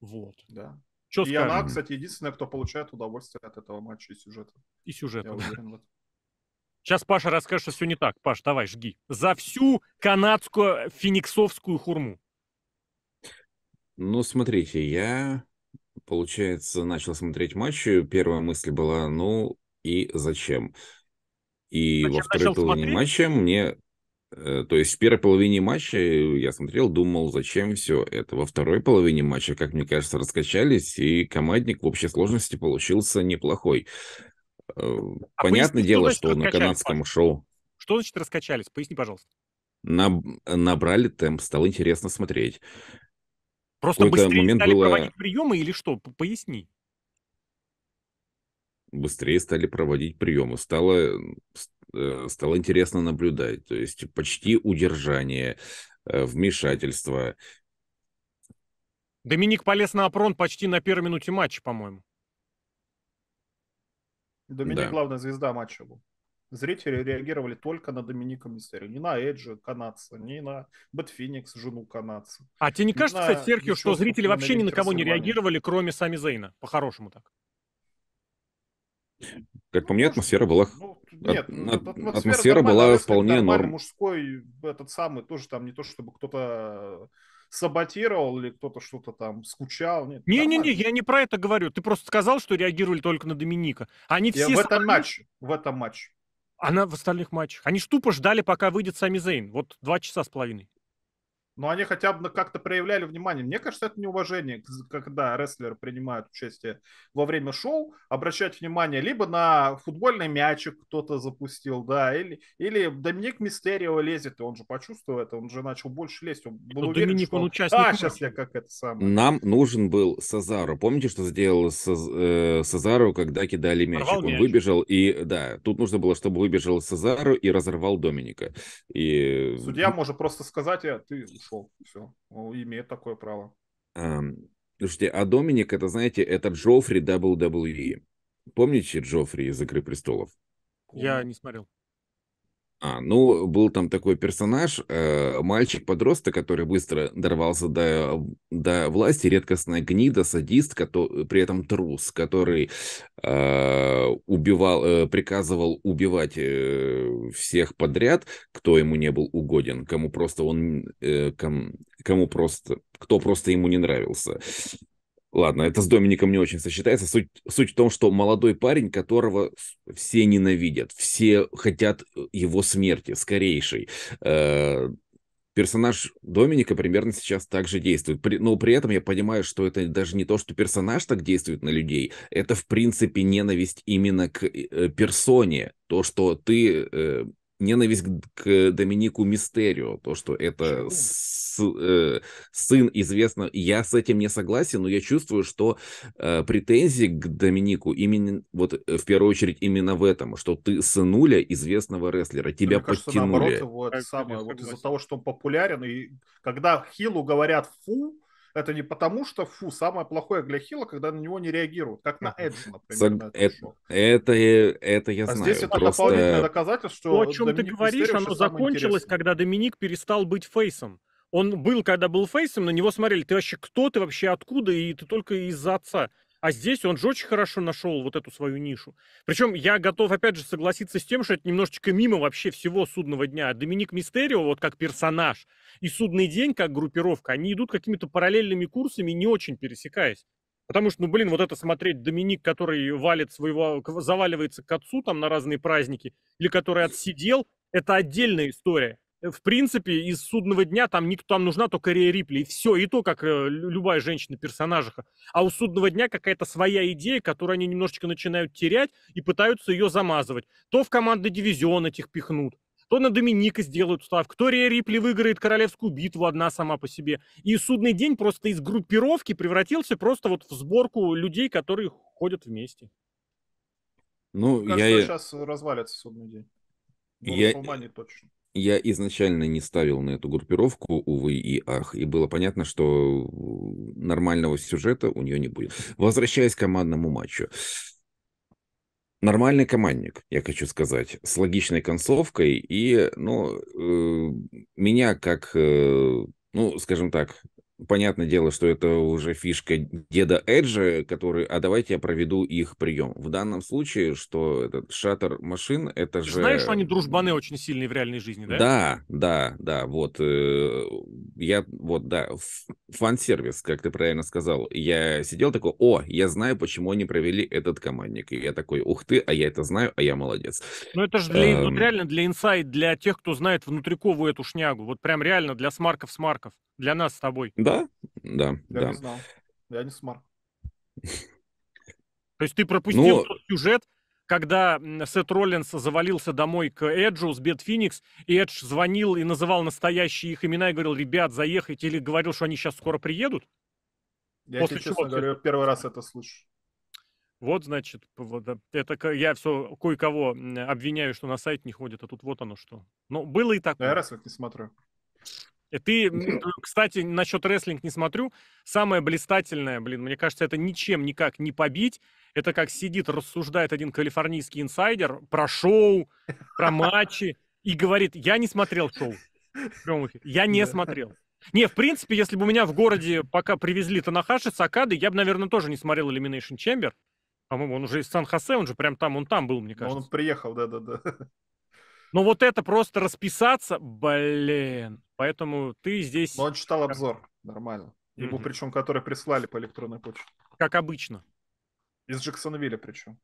Вот. Да. Что и скажем? она, кстати, единственная, кто получает удовольствие от этого матча и сюжета. И сюжета. Я уверен, вот. Сейчас Паша расскажет, что все не так. Паш, давай, жги. За всю канадскую э, фениксовскую хурму. Ну, смотрите, я, получается, начал смотреть матчи. Первая мысль была, ну и зачем? И зачем во второй половине смотреть? матча мне... Э, то есть в первой половине матча я смотрел, думал, зачем все это. Во второй половине матча, как мне кажется, раскачались, и командник в общей сложности получился неплохой. Э, а Понятное поясни, дело, что, что на канадском пожалуйста. шоу... Что значит раскачались? Поясни, пожалуйста. На... Набрали темп, стало интересно смотреть. Просто быстрее момент стали было... проводить приемы или что? Поясни. Быстрее стали проводить приемы. Стало, э, стало интересно наблюдать. То есть почти удержание, э, вмешательство. Доминик полез на опрон почти на первой минуте матча, по-моему. Доминик да. главная звезда матча был. Зрители реагировали только на Доминика Мистерио, не на Эджи, канадца, не на Бэт жену канадца. А тебе не, не кажется, кстати, Серхио, что зрители вообще ни на кого не реагировали, кроме Сами Зейна? По-хорошему так. Как по мне, атмосфера была... Ну, нет, ну, атмосфера, атмосфера была вполне норм. Мужской, этот самый, тоже там не то, чтобы кто-то саботировал или кто-то что-то там скучал. Не-не-не, я не про это говорю. Ты просто сказал, что реагировали только на Доминика. Они все... Я в этом матче, в этом матче. Она в остальных матчах. Они ж тупо ждали, пока выйдет Сами Зейн. Вот два часа с половиной. Но они хотя бы как-то проявляли внимание. Мне кажется, это неуважение, когда рестлеры принимают участие во время шоу, обращать внимание либо на футбольный мячик кто-то запустил, да, или, или Доминик Мистерио лезет, и он же почувствовал это, он же начал больше лезть, он был ну, уверен, Доминик, что он, участник а, сейчас я как это самое. Нам нужен был Сазару. Помните, что сделал Сазару, э, когда кидали мячик? Порвал он мяч. выбежал, и да, тут нужно было, чтобы выбежал Сазару и разорвал Доминика. И... Судья может просто сказать, а, ты ушел. Все. Он имеет такое право. А, слушайте, а Доминик, это, знаете, это Джоффри WWE. Помните Джоффри из «Игры престолов»? Я не смотрел. А, ну, был там такой персонаж, э, мальчик-подросток, который быстро дорвался до, до власти, редкостная гнида, садист, который, э, при этом трус, который э, убивал, э, приказывал убивать э, всех подряд, кто ему не был угоден, кому просто он, э, ком, кому просто, кто просто ему не нравился. Ладно, это с Домиником не очень сочетается. Суть, суть в том, что молодой парень, которого все ненавидят, все хотят э, его смерти, скорейшей. Э, персонаж Доминика примерно сейчас так же действует. При, но при этом я понимаю, что это даже не то, что персонаж так действует на людей. Это, в принципе, ненависть именно к э, персоне. То, что ты... Э, ненависть к э, Доминику Мистерио, то, что это с, э, сын известного. Я с этим не согласен, но я чувствую, что э, претензии к Доминику именно, вот э, в первую очередь именно в этом, что ты сынуля известного рестлера, тебя Мне подтянули. Кажется, наоборот, его самое, вот из-за того, что он популярен, и когда Хилу говорят «фу», это не потому, что, фу, самое плохое для хила, когда на него не реагируют, как на Эдж, например. Это, это, это я а знаю. здесь это просто... дополнительное доказательство, что... То, о чем Доминик ты говоришь, оно закончилось, когда Доминик перестал быть фейсом он был, когда был фейсом, на него смотрели, ты вообще кто ты вообще, откуда, и ты только из-за отца. А здесь он же очень хорошо нашел вот эту свою нишу. Причем я готов, опять же, согласиться с тем, что это немножечко мимо вообще всего судного дня. Доминик Мистерио, вот как персонаж, и судный день, как группировка, они идут какими-то параллельными курсами, не очень пересекаясь. Потому что, ну, блин, вот это смотреть Доминик, который валит своего, заваливается к отцу там на разные праздники, или который отсидел, это отдельная история в принципе, из «Судного дня» там, никто, там нужна только Рия Рипли, и все, и то, как э, любая женщина-персонажиха. А у «Судного дня» какая-то своя идея, которую они немножечко начинают терять и пытаются ее замазывать. То в команды дивизион этих пихнут, то на Доминика сделают ставку, кто Рия Рипли выиграет королевскую битву одна сама по себе. И «Судный день» просто из группировки превратился просто вот в сборку людей, которые ходят вместе. Ну, Кажется, я... сейчас развалится «Судный день». Ну, я... точно я изначально не ставил на эту группировку, увы и ах, и было понятно, что э, нормального сюжета у нее не будет. Возвращаясь к командному матчу. Нормальный командник, я хочу сказать, с логичной концовкой, и, ну, э, меня как, э, ну, скажем так, понятное дело, что это уже фишка деда Эджа, который, а давайте я проведу их прием. В данном случае, что этот шаттер машин, это Ты же... знаешь, что они дружбаны очень сильные в реальной жизни, да? Да, да, да, вот. Э, я, вот, да, фан-сервис, как ты правильно сказал. Я сидел такой, о, я знаю, почему они провели этот командник. И я такой, ух ты, а я это знаю, а я молодец. Ну это же для, эм... вот реально для инсайд, для тех, кто знает внутриковую эту шнягу. Вот прям реально для смарков-смарков. Для нас с тобой. Да, да, я да. Я не знал. Я не смарк. То есть ты пропустил ну... тот сюжет, когда Сет Роллинс завалился домой к Эджу с Бет Феникс, и Эдж звонил и называл настоящие их имена и говорил, ребят, заехать или говорил, что они сейчас скоро приедут? Я После тебе, чего честно говорю, первый раз это слышу. Вот, значит, вот, это я все кое-кого обвиняю, что на сайт не ходит, а тут вот оно что. Ну, было и такое. Да, я раз вот не смотрю. И э, Ты, кстати, насчет рестлинг не смотрю. Самое блистательное, блин, мне кажется, это ничем никак не побить. Это как сидит, рассуждает один калифорнийский инсайдер про шоу, про матчи и говорит, я не смотрел шоу. Я не смотрел. Не, в принципе, если бы у меня в городе пока привезли Танахаши, Сакады, я бы, наверное, тоже не смотрел Elimination Chamber. По-моему, он уже из Сан-Хосе, он же прям там, он там был, мне кажется. Он приехал, да-да-да. Но вот это просто расписаться, блин. Поэтому ты здесь... Но он читал обзор, нормально. Ему, mm-hmm. причем, который прислали по электронной почте. Как обычно. Из Джексонвилля причем.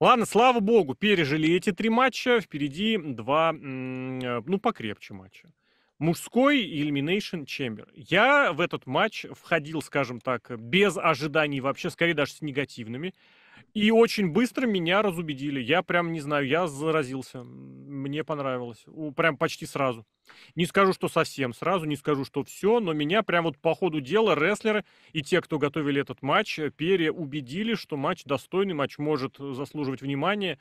Ладно, слава богу, пережили эти три матча. Впереди два, ну, покрепче матча. Мужской и Elimination Chamber. Я в этот матч входил, скажем так, без ожиданий вообще, скорее даже с негативными. И очень быстро меня разубедили. Я прям не знаю, я заразился. Мне понравилось. Прям почти сразу. Не скажу, что совсем сразу, не скажу, что все, но меня прям вот по ходу дела рестлеры и те, кто готовили этот матч, э, переубедили, что матч достойный, матч может э, заслуживать внимания.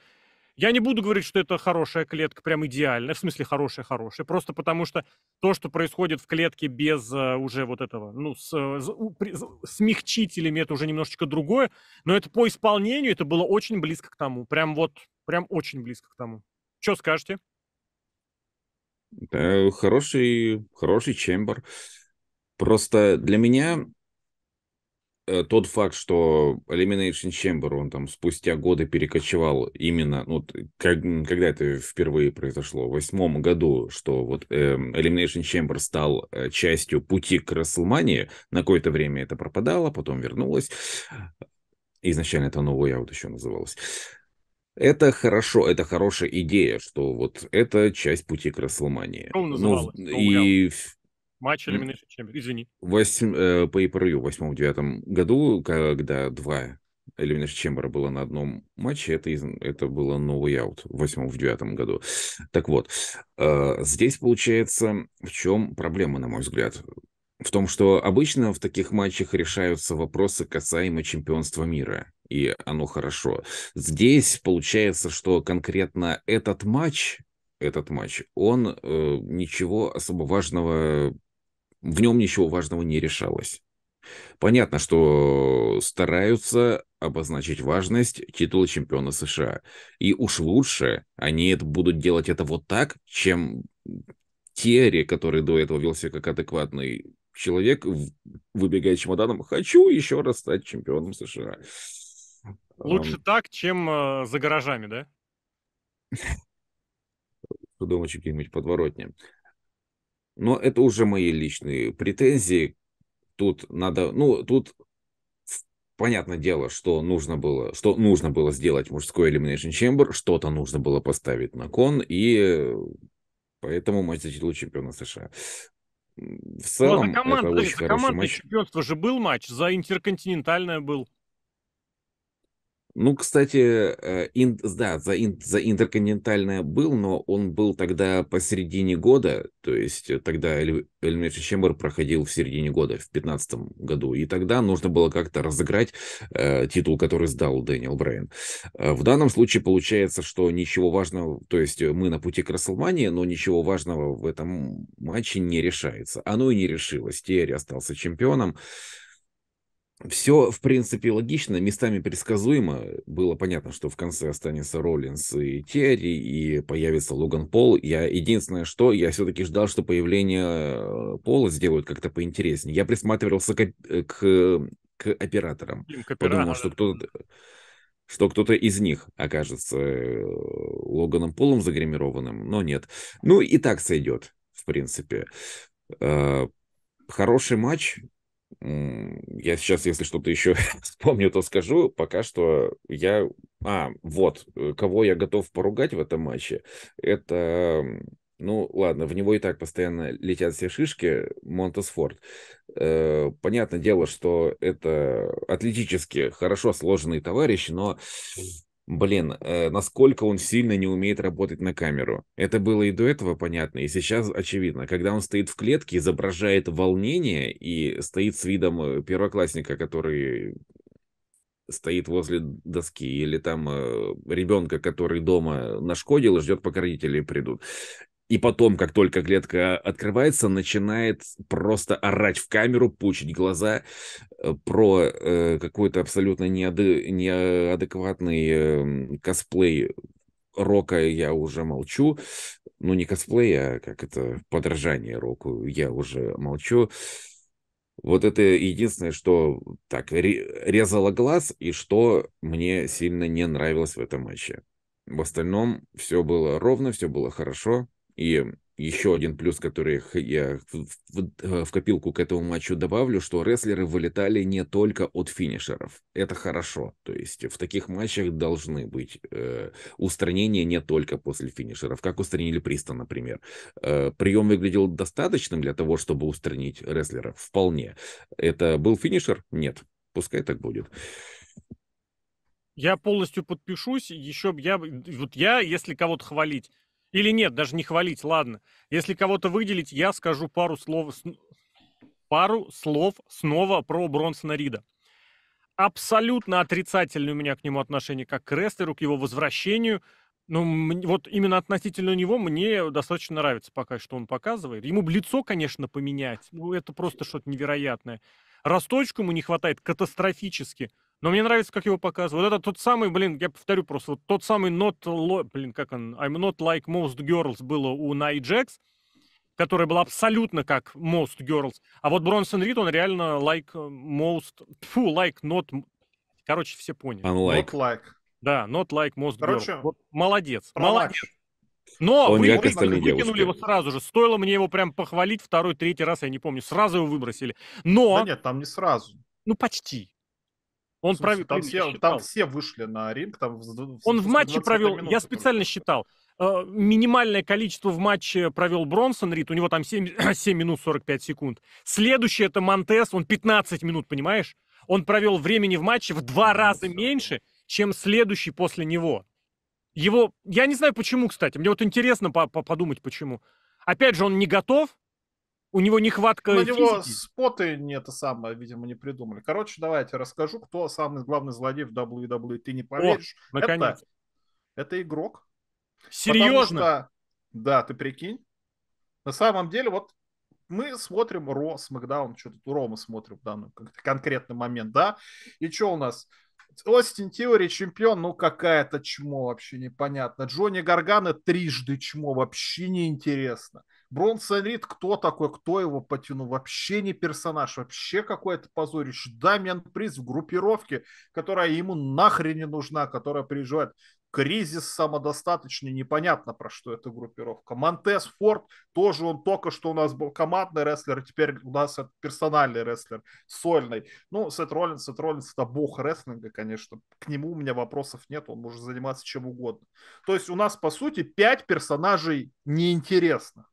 Я не буду говорить, что это хорошая клетка, прям идеальная, в смысле хорошая-хорошая, просто потому что то, что происходит в клетке без э, уже вот этого, ну, с, с, э, при, с смягчителями, это уже немножечко другое, но это по исполнению, это было очень близко к тому, прям вот, прям очень близко к тому. Что скажете? Да, хороший, хороший чембер. Просто для меня Э, тот факт, что Elimination Chamber, он там спустя годы перекочевал именно, ну, как, когда это впервые произошло, в восьмом году, что вот э, Elimination Chamber стал э, частью пути к Расселмании, на какое-то время это пропадало, потом вернулось. Изначально это новый вот еще называлось. Это хорошо, это хорошая идея, что вот это часть пути к Расселмании. Ну, и Матч Elimination Chamber, извини. Восемь, э, по EPRU в восьмом-девятом году, когда два Elimination Chamber было на одном матче, это, это было новый аут в восьмом, в девятом году. Так вот, э, здесь получается, в чем проблема, на мой взгляд? В том, что обычно в таких матчах решаются вопросы касаемо чемпионства мира, и оно хорошо. Здесь получается, что конкретно этот матч, этот матч, он э, ничего особо важного в нем ничего важного не решалось. Понятно, что стараются обозначить важность титула чемпиона США. И уж лучше они это будут делать это вот так, чем Терри, который до этого вел себя как адекватный человек, выбегая чемоданом, хочу еще раз стать чемпионом США. Лучше um, так, чем э, за гаражами, да? Дома какие-нибудь подворотни. Но это уже мои личные претензии. Тут надо, ну, тут понятное дело, что нужно было, что нужно было сделать мужской Elimination Chamber, что-то нужно было поставить на кон, и поэтому матч за титул чемпиона США. В целом, ну, за это очень за хороший командное матч. чемпионство же был матч, за интерконтинентальное был. Ну, кстати, э, ин, да, за, ин, за интерконтинентальное был, но он был тогда посередине года, то есть э, тогда Эльмир Чембер проходил в середине года, в 2015 году, и тогда нужно было как-то разыграть э, титул, который сдал Дэниел Брайан. Э, в данном случае получается, что ничего важного, то есть мы на пути к Расселмании, но ничего важного в этом матче не решается. Оно и не решилось. Терри остался чемпионом. Э, все, в принципе, логично, местами предсказуемо. Было понятно, что в конце останется Роллинс и Терри, и появится Логан Пол. Я единственное, что я все-таки ждал, что появление Пола сделают как-то поинтереснее. Я присматривался к, э, к, э, к операторам. К операторам. Подумал, что кто-то что кто-то из них окажется э, Логаном Полом загримированным, но нет. Ну и так сойдет, в принципе. Хороший матч, я сейчас, если что-то еще вспомню, то скажу. Пока что я... А, вот, э, кого я готов поругать в этом матче, это... Ну, ладно, в него и так постоянно летят все шишки, Монтесфорд. Э, понятное дело, что это атлетически хорошо сложенный товарищ, но блин, э, насколько он сильно не умеет работать на камеру. Это было и до этого понятно, и сейчас очевидно. Когда он стоит в клетке, изображает волнение и стоит с видом э, первоклассника, который стоит возле доски, или там э, ребенка, который дома нашкодил и ждет, пока родители придут. И потом, как только клетка открывается, начинает просто орать в камеру, пучить глаза э, про э, какой-то абсолютно неады- неадекватный э, косплей рока я уже молчу. Ну, не косплей, а как это, подражание року я уже молчу. Вот это единственное, что так резало глаз и что мне сильно не нравилось в этом матче. В остальном все было ровно, все было хорошо. И еще один плюс, который я в, в, э, в копилку к этому матчу добавлю, что рестлеры вылетали не только от финишеров. Это хорошо. То есть в таких матчах должны быть э, устранения не только после финишеров, как устранили Приста, например. Э, прием выглядел достаточным для того, чтобы устранить рестлера. Вполне. Это был финишер? Нет. Пускай так будет. Я полностью подпишусь. Еще я, вот я, если кого-то хвалить, или нет, даже не хвалить, ладно. Если кого-то выделить, я скажу пару слов, пару слов снова про Бронсона Рида. Абсолютно отрицательное у меня к нему отношение как к рестлеру, к его возвращению. Ну, вот именно относительно него мне достаточно нравится пока, что он показывает. Ему бы лицо, конечно, поменять. Ну, это просто что-то невероятное. Росточку ему не хватает катастрофически. Но мне нравится, как его показывают. Вот это тот самый, блин, я повторю просто, вот тот самый not, блин, как он, I'm not like most girls было у Найджекс, которая была абсолютно как most girls. А вот Бронсон Рид, он реально like э, most, фу, like not, короче, все поняли. Unlike. Not like. Да, not like most короче, girls. Вот, молодец, промах. молодец. Но он вы, как выкинули девушки. его сразу же. Стоило мне его прям похвалить второй, третий раз, я не помню. Сразу его выбросили. Но... Да нет, там не сразу. Ну, почти. Он провел, там, все, там все вышли на ринг. Там он в матче провел, я специально считал, э, минимальное количество в матче провел Бронсон Рид, у него там 7, 7 минут 45 секунд. Следующий это Монтес, он 15 минут, понимаешь? Он провел времени в матче в два раза меньше, чем следующий после него. Его, я не знаю почему, кстати, мне вот интересно по -по подумать почему. Опять же, он не готов, у него нехватка На физики. него споты не это самое, видимо, не придумали. Короче, давайте расскажу, кто самый главный злодей в WWE. Ты не поверишь. О, наконец. Это, это игрок. Серьезно? Что, да, ты прикинь. На самом деле, вот мы смотрим Ро, Смакдаун, что то Ро мы смотрим в данный конкретный момент, да? И что у нас? Остин Теори чемпион, ну какая-то чмо вообще непонятно. Джонни Гаргана трижды чмо, вообще неинтересно. Бронсон Рид, кто такой, кто его потянул, вообще не персонаж, вообще какое-то позорище. Дамиан Приз в группировке, которая ему нахрен не нужна, которая приезжает. кризис самодостаточный, непонятно про что эта группировка. Монтес Форд, тоже он только что у нас был командный рестлер, а теперь у нас это персональный рестлер, сольный. Ну, Сет Роллинс, Сет Роллинс это бог рестлинга, конечно. К нему у меня вопросов нет, он может заниматься чем угодно. То есть у нас, по сути, пять персонажей неинтересных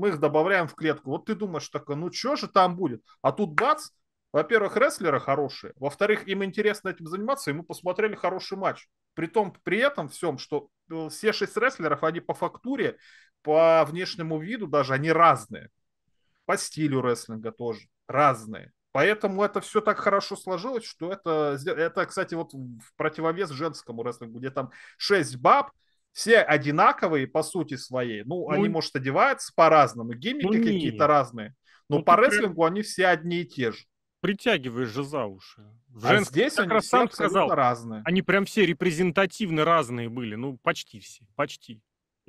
мы их добавляем в клетку. Вот ты думаешь такой, а ну что же там будет? А тут бац, во-первых, рестлеры хорошие, во-вторых, им интересно этим заниматься, и мы посмотрели хороший матч. При том, при этом всем, что э, все шесть рестлеров, они по фактуре, по внешнему виду даже, они разные. По стилю рестлинга тоже разные. Поэтому это все так хорошо сложилось, что это, это, кстати, вот в противовес женскому рестлингу, где там шесть баб, все одинаковые по сути своей. Ну, ну они, может, одеваются по-разному, гиммики ну, какие-то разные, но ну, по рестлингу прям... они все одни и те же. Притягиваешь же за уши. В а женском, здесь как они раз сам сказал, разные. Они прям все репрезентативно разные были, ну, почти все, почти.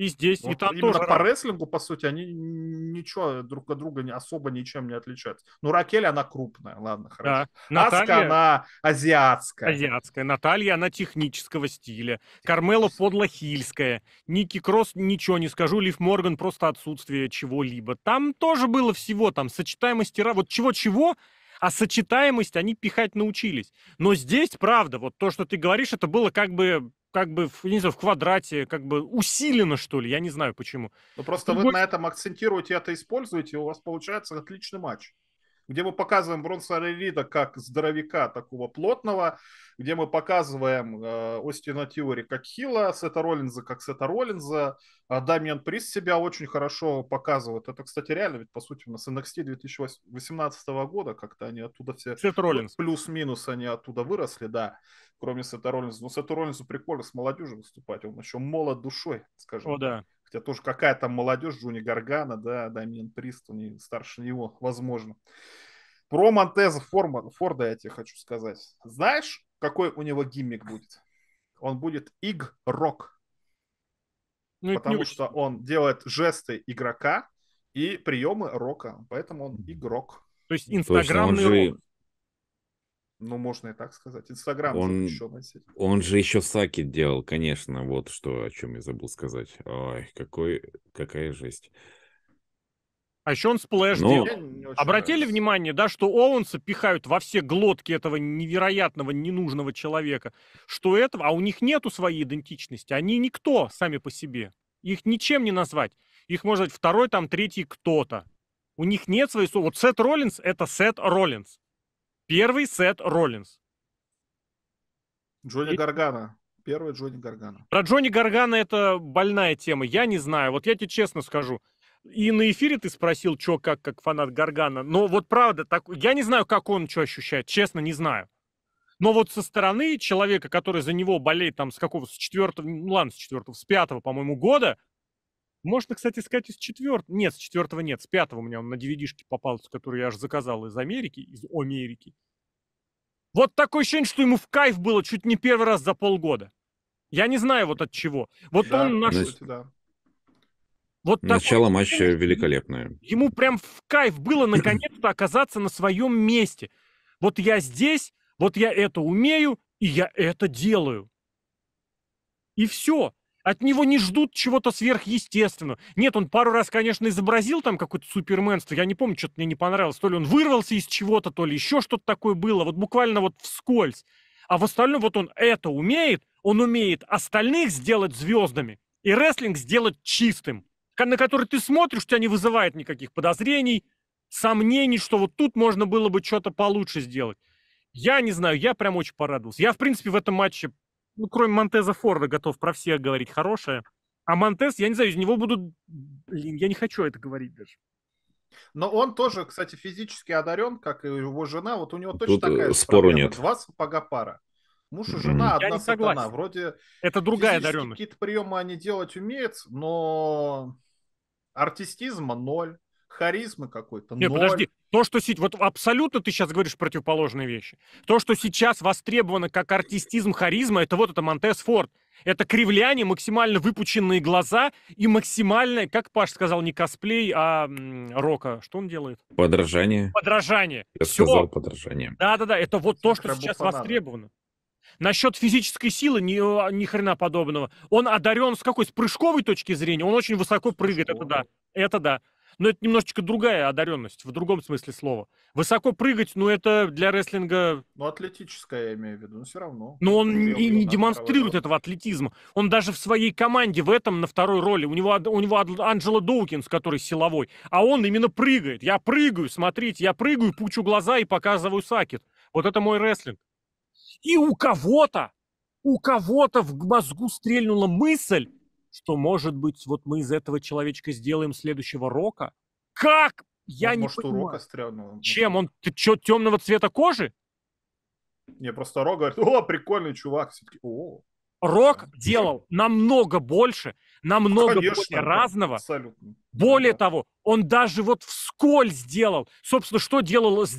И здесь, вот и там тоже. По рестлингу, по сути, они ничего друг от друга особо ничем не отличаются. Ну, Ракель, она крупная, ладно, хорошо. Да. Аска, Наталья... она азиатская. Азиатская. Наталья, она технического стиля. Кармела подлохильская. Ники Кросс, ничего не скажу. Лив Морган, просто отсутствие чего-либо. Там тоже было всего, там, сочетаемость тира. Вот чего-чего, а сочетаемость они пихать научились. Но здесь, правда, вот то, что ты говоришь, это было как бы как бы, не знаю, в квадрате, как бы усилено, что ли, я не знаю почему. Ну просто Футбол... вы на этом акцентируете, это используете, и у вас получается отличный матч где мы показываем Бронса Релида как здоровяка такого плотного, где мы показываем э, Остина Тиори как Хила, Сета Роллинза как Сета Роллинза, а Дамиан Прис себя очень хорошо показывает. Это, кстати, реально, ведь, по сути, у нас NXT 2018 года, как-то они оттуда все... Сет Роллинз. Плюс-минус они оттуда выросли, да, кроме Сета Роллинза. Но ну, Сета Роллинзу прикольно с молодежью выступать, он еще молод душой, скажем. О, да. Хотя тоже какая там молодежь, Джуни Гаргана, да, Дамиен Прист, они старше него, возможно. Про Монтеза Форма, Форда я тебе хочу сказать. Знаешь, какой у него гиммик будет? Он будет Иг-рок. Ну, потому что он делает жесты игрока и приемы рока. Поэтому он игрок. То есть инстаграмный Точно, он же... рок. Ну, можно и так сказать. Инстаграм он, запрещенная сеть. Он же еще саки делал, конечно, вот что, о чем я забыл сказать. Ой, какой, какая жесть. А еще он сплэш Но... Ну, Обратили нравится. внимание, да, что Оуэнса пихают во все глотки этого невероятного, ненужного человека, что этого, а у них нету своей идентичности, они никто сами по себе. Их ничем не назвать. Их может быть второй, там, третий кто-то. У них нет своей... Вот Сет Роллинс — это Сет Роллинс. Первый Сет Роллинс. Джонни Гаргана. Первый Джонни Гаргана. Про Джонни Гаргана это больная тема. Я не знаю. Вот я тебе честно скажу. И на эфире ты спросил, что как, как фанат Гаргана. Но вот правда, так, я не знаю, как он что ощущает. Честно, не знаю. Но вот со стороны человека, который за него болеет там с какого, с четвертого, ну ладно, с четвертого, с пятого, по-моему, года, можно, кстати, сказать из четвертого. Нет, с четвертого нет, с пятого у меня он на DVD-шке попался, который я аж заказал из Америки, из Америки. Вот такое ощущение, что ему в кайф было чуть не первый раз за полгода. Я не знаю вот от чего. Вот да, он наш... Значит, ну, да. Вот Начало такой... матча великолепное. Ему прям в кайф было наконец-то оказаться на своем месте. Вот я здесь, вот я это умею, и я это делаю. И все. От него не ждут чего-то сверхъестественного. Нет, он пару раз, конечно, изобразил там какое-то суперменство. Я не помню, что-то мне не понравилось. То ли он вырвался из чего-то, то ли еще что-то такое было. Вот буквально вот вскользь. А в остальном вот он это умеет. Он умеет остальных сделать звездами и рестлинг сделать чистым. На который ты смотришь, тебя не вызывает никаких подозрений, сомнений, что вот тут можно было бы что-то получше сделать. Я не знаю, я прям очень порадовался. Я, в принципе, в этом матче ну, кроме Монтеза Форда, готов про всех говорить хорошее. А Монтез, я не знаю, из него будут... Блин, я не хочу это говорить даже. Но он тоже, кстати, физически одарен, как и его жена. Вот у него точно Тут э, такая спору проблема. нет. Два сапога пара. Муж и жена, mm-hmm. одна Я не согласен. Сатана. Вроде это другая одаренность. Какие-то приемы они делать умеют, но артистизма ноль харизмы какой-то. Нет, подожди. То, что сейчас... Вот абсолютно ты сейчас говоришь противоположные вещи. То, что сейчас востребовано как артистизм харизма, это вот это Монтес Форд. Это кривляние, максимально выпученные глаза и максимальное, как Паш сказал, не косплей, а м, рока. Что он делает? Подражание. Подражание. Я Все. сказал подражание. Да-да-да, это вот то, что сейчас фанат. востребовано. Насчет физической силы ни, а, ни хрена подобного. Он одарен с какой? С прыжковой точки зрения. Он очень высоко прыгает, это да. Это да но это немножечко другая одаренность, в другом смысле слова. Высоко прыгать, ну это для рестлинга... Ну, атлетическая, я имею в виду, но все равно. Но он не, не демонстрирует этого атлетизма. Он даже в своей команде в этом на второй роли. У него, у него Анджела Доукинс, который силовой, а он именно прыгает. Я прыгаю, смотрите, я прыгаю, пучу глаза и показываю сакет. Вот это мой рестлинг. И у кого-то, у кого-то в мозгу стрельнула мысль, что, может быть, вот мы из этого человечка сделаем следующего рока? Как? Ну, Я ну, не может, понимаю. Рока стрёмного. Чем? Он ты чё, темного цвета кожи? Не, просто Рок говорит, о, прикольный чувак. Все-таки, о. Рок делал намного больше, намного Конечно, более разного. Абсолютно. Более да. того, он даже вот вскользь сделал. Собственно, что делал, с,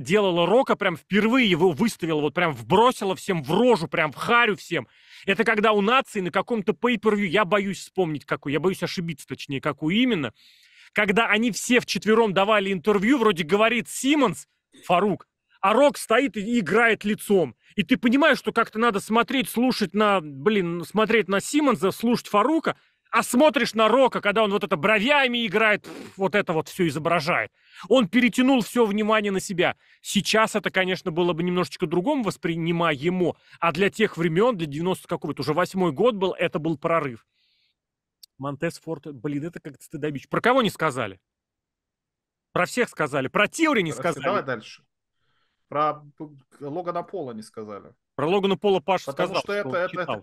делала Рока, прям впервые его выставил, вот прям вбросила всем в рожу, прям в харю всем. Это когда у нации на каком-то пейпервью, я боюсь вспомнить какую, я боюсь ошибиться, точнее, какую именно, когда они все вчетвером давали интервью, вроде говорит Симмонс, Фарук, а Рок стоит и играет лицом. И ты понимаешь, что как-то надо смотреть, слушать на, блин, смотреть на Симмонса, слушать Фарука, а смотришь на Рока, когда он вот это бровями играет, вот это вот все изображает. Он перетянул все внимание на себя. Сейчас это, конечно, было бы немножечко другому воспринимаемо, а для тех времен, для 90 какого-то, уже восьмой год был, это был прорыв. Монтес Форд, блин, это как-то стыдобич. Про кого не сказали? Про всех сказали, про Тиури не сказали. Давай дальше. Про Логана Пола не сказали. Про Логана Пола Паша Потому сказал, что, это, что это, это,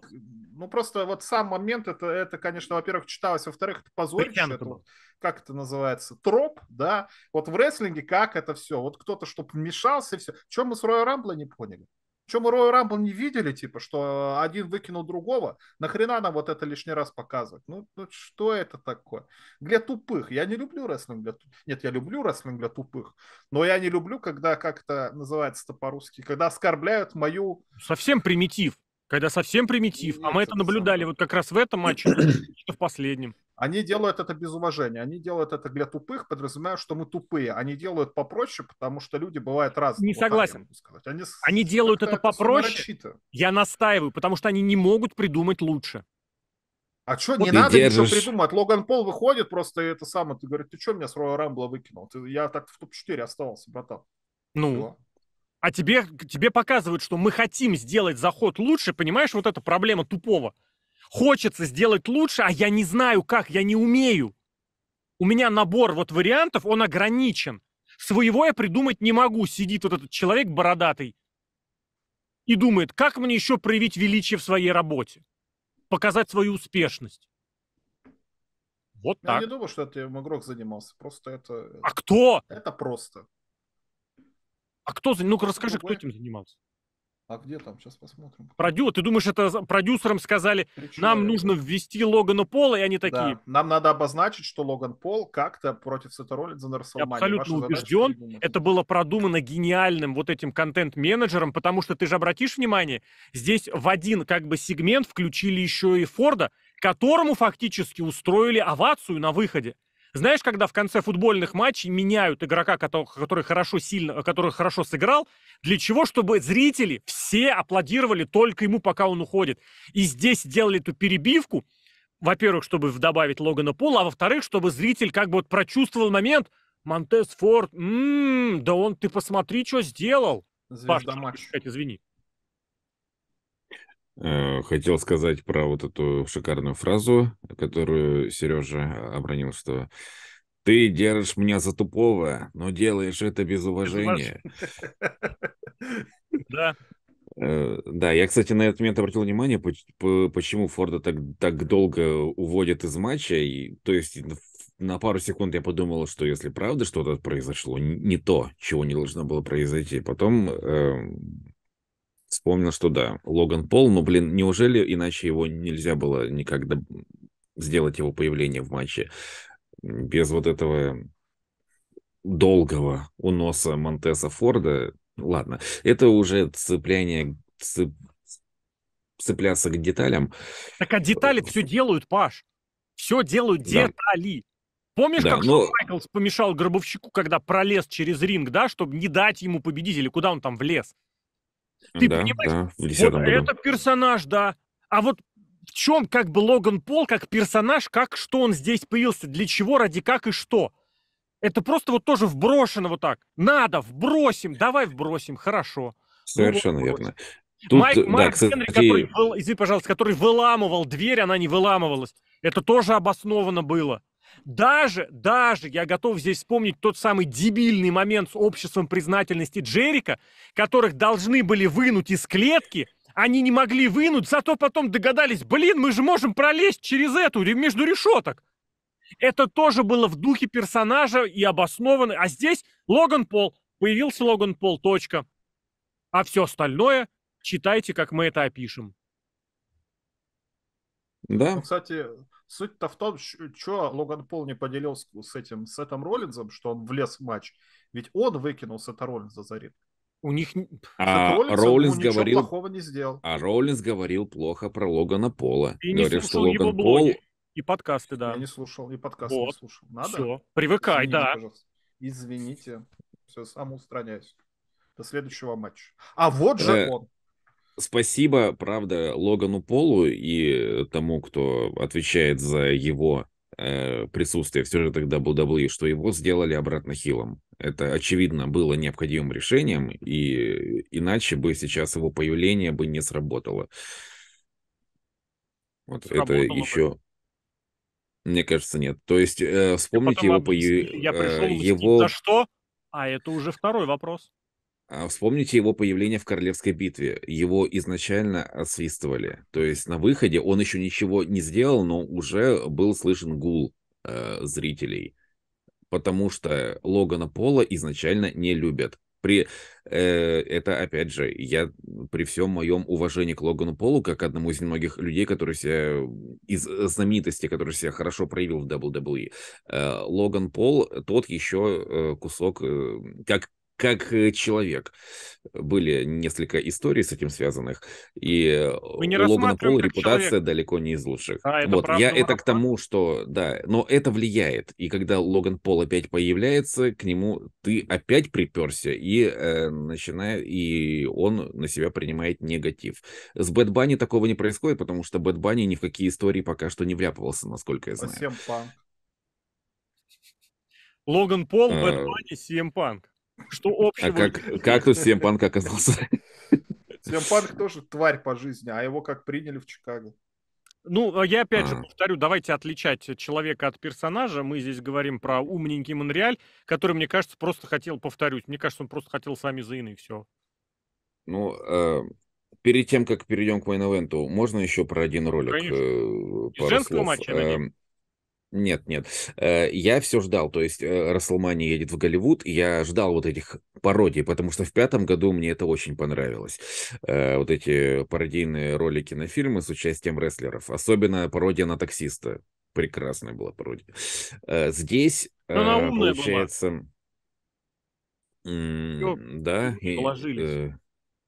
ну просто вот сам момент, это, это конечно, во-первых, читалось, во-вторых, это позорище, это, вот, как это называется, троп, да, вот в рестлинге как это все, вот кто-то, чтобы вмешался, и все. Чем мы с Роя Рамбла не поняли? Чем мы Royal Рамбл не видели, типа, что один выкинул другого? Нахрена нам вот это лишний раз показывать? Ну, ну что это такое? Для тупых. Я не люблю рестлинг для тупых. Нет, я люблю рестлинг для тупых. Но я не люблю, когда как-то называется-то по-русски, когда оскорбляют мою... Совсем примитив. Когда совсем примитив. А Нет, а мы это наблюдали вот как раз в этом матче, в последнем. Они делают это без уважения, они делают это для тупых, подразумевая, что мы тупые. Они делают попроще, потому что люди бывают разные. Не вот согласен. Так, они, они делают это, попроще. Сумерочито. Я настаиваю, потому что они не могут придумать лучше. А что, вот не надо держишь. ничего придумать. Логан Пол выходит просто это самое. Ты говоришь, ты что меня с Роя Рамбла выкинул? Ты, я так в топ-4 оставался, братан. Ну, Всего. а тебе, тебе показывают, что мы хотим сделать заход лучше, понимаешь, вот эта проблема тупого хочется сделать лучше, а я не знаю как, я не умею. У меня набор вот вариантов, он ограничен. Своего я придумать не могу. Сидит вот этот человек бородатый и думает, как мне еще проявить величие в своей работе, показать свою успешность. Вот так. Я не думаю, что ты в игрок занимался. Просто это... А кто? Это просто. А кто? занимался? Ну-ка расскажи, кто этим занимался? А где там? Сейчас посмотрим. Продю... Ты думаешь, это продюсерам сказали, Причем нам это? нужно ввести Логана Пола, и они такие... Да. Нам надо обозначить, что Логан Пол как-то против Сета Роллинза на Я абсолютно Ваша убежден, задача, это было продумано гениальным вот этим контент-менеджером, потому что ты же обратишь внимание, здесь в один как бы сегмент включили еще и Форда, которому фактически устроили овацию на выходе. Знаешь, когда в конце футбольных матчей меняют игрока, который хорошо сильно, который хорошо сыграл, для чего? Чтобы зрители все аплодировали только ему, пока он уходит. И здесь делали эту перебивку, во-первых, чтобы добавить Логана Пола, а во-вторых, чтобы зритель как бы вот прочувствовал момент, Монтес Форд, м-м, да он, ты посмотри, что сделал. Звезда Паш, матч. извини. Э, хотел сказать про вот эту шикарную фразу, которую Сережа обронил, что ты держишь меня за тупого, но делаешь это без уважения. Да. Э, да, я, кстати, на этот момент обратил внимание, почему Форда так, так долго уводят из матча. И, то есть на пару секунд я подумал, что если правда что-то произошло, не то, чего не должно было произойти. Потом эм, Вспомнил, что да, Логан Пол, но, блин, неужели иначе его нельзя было никогда сделать его появление в матче без вот этого долгого уноса Монтеса Форда? Ладно, это уже цепляние, цеп... цепляться к деталям. Так а детали все делают, Паш. Все делают да. детали. Помнишь, да, как но... Майклс помешал Гробовщику, когда пролез через ринг, да, чтобы не дать ему победить, или куда он там влез? Ты да, понимаешь, да, вот это персонаж, да. А вот в чем как бы Логан Пол как персонаж, как что он здесь появился, для чего, ради как и что? Это просто вот тоже вброшено вот так. Надо, вбросим, давай вбросим, хорошо. Ну Совершенно верно. Тут, Майк, да, Майк кстати... Хенри, который, был, извини, пожалуйста, который выламывал дверь, она не выламывалась. Это тоже обоснованно было. Даже, даже я готов здесь вспомнить тот самый дебильный момент с обществом признательности Джерика, которых должны были вынуть из клетки, они не могли вынуть, зато потом догадались, блин, мы же можем пролезть через эту, между решеток. Это тоже было в духе персонажа и обосновано. А здесь Логан Пол. Появился Логан Пол, точка. А все остальное читайте, как мы это опишем. Да. Ну, кстати, Суть-то в том, что Логан Пол не поделился с этим с этим Роллинзом, что он влез в матч. Ведь он выкинул Сета Роллинза за ринг. У них а Роллинс, говорил, плохого не сделал. А Роллинс говорил плохо про Логана Пола. И Говорит, что Логан блоги, Пол и подкасты, да. Я не слушал, и подкасты вот. не слушал. Надо. Все. Привыкай, Извините, да. Пожалуйста. Извините. Все, сам устраняюсь До следующего матча. А вот же э... он. Спасибо, правда, Логану Полу и тому, кто отвечает за его э, присутствие в сюжетах WWE, что его сделали обратно хилом. Это, очевидно, было необходимым решением, и иначе бы сейчас его появление бы не сработало. Вот это еще... Бы. Мне кажется, нет. То есть э, а вспомните его... Объясню, по... я пришел э, его... за что? А это уже второй вопрос. А, вспомните его появление в Королевской битве. Его изначально освистывали. То есть на выходе он еще ничего не сделал, но уже был слышен гул э, зрителей. Потому что Логана Пола изначально не любят. При, э, это, опять же, я при всем моем уважении к Логану Полу, как одному из немногих людей, который себя, из э, знаменитости, который себя хорошо проявил в WWE, э, Логан Пол э, тот еще э, кусок, э, как как э, человек. Были несколько историй с этим связанных, и у Логана Пола репутация человек. далеко не из лучших. А, это вот, правда, я это к тому, что, да, но это влияет, и когда Логан Пол опять появляется, к нему ты опять приперся, и э, начиная, и он на себя принимает негатив. С Бэт Банни такого не происходит, потому что Бэт Банни ни в какие истории пока что не вляпывался, насколько я знаю. Логан Пол, Бэт Банни, Сиэм Панк. Что общего? А как, как тут Семпанк оказался? Семпанк тоже тварь по жизни, а его как приняли в Чикаго. Ну, а я опять а. же повторю, давайте отличать человека от персонажа. Мы здесь говорим про умненький Монреаль, который, мне кажется, просто хотел, повторюсь, мне кажется, он просто хотел сами заины и все. Ну, э, перед тем, как перейдем к мейн можно еще про один ролик? Конечно. Э, женского матча, эм, нет, нет. Э, я все ждал. То есть э, Расселмани едет в Голливуд. Я ждал вот этих пародий, потому что в пятом году мне это очень понравилось. Э, вот эти пародийные ролики на фильмы с участием рестлеров. Особенно пародия на таксиста. Прекрасная была пародия. Здесь, ну, Она получается... Была. Да. Положились. И...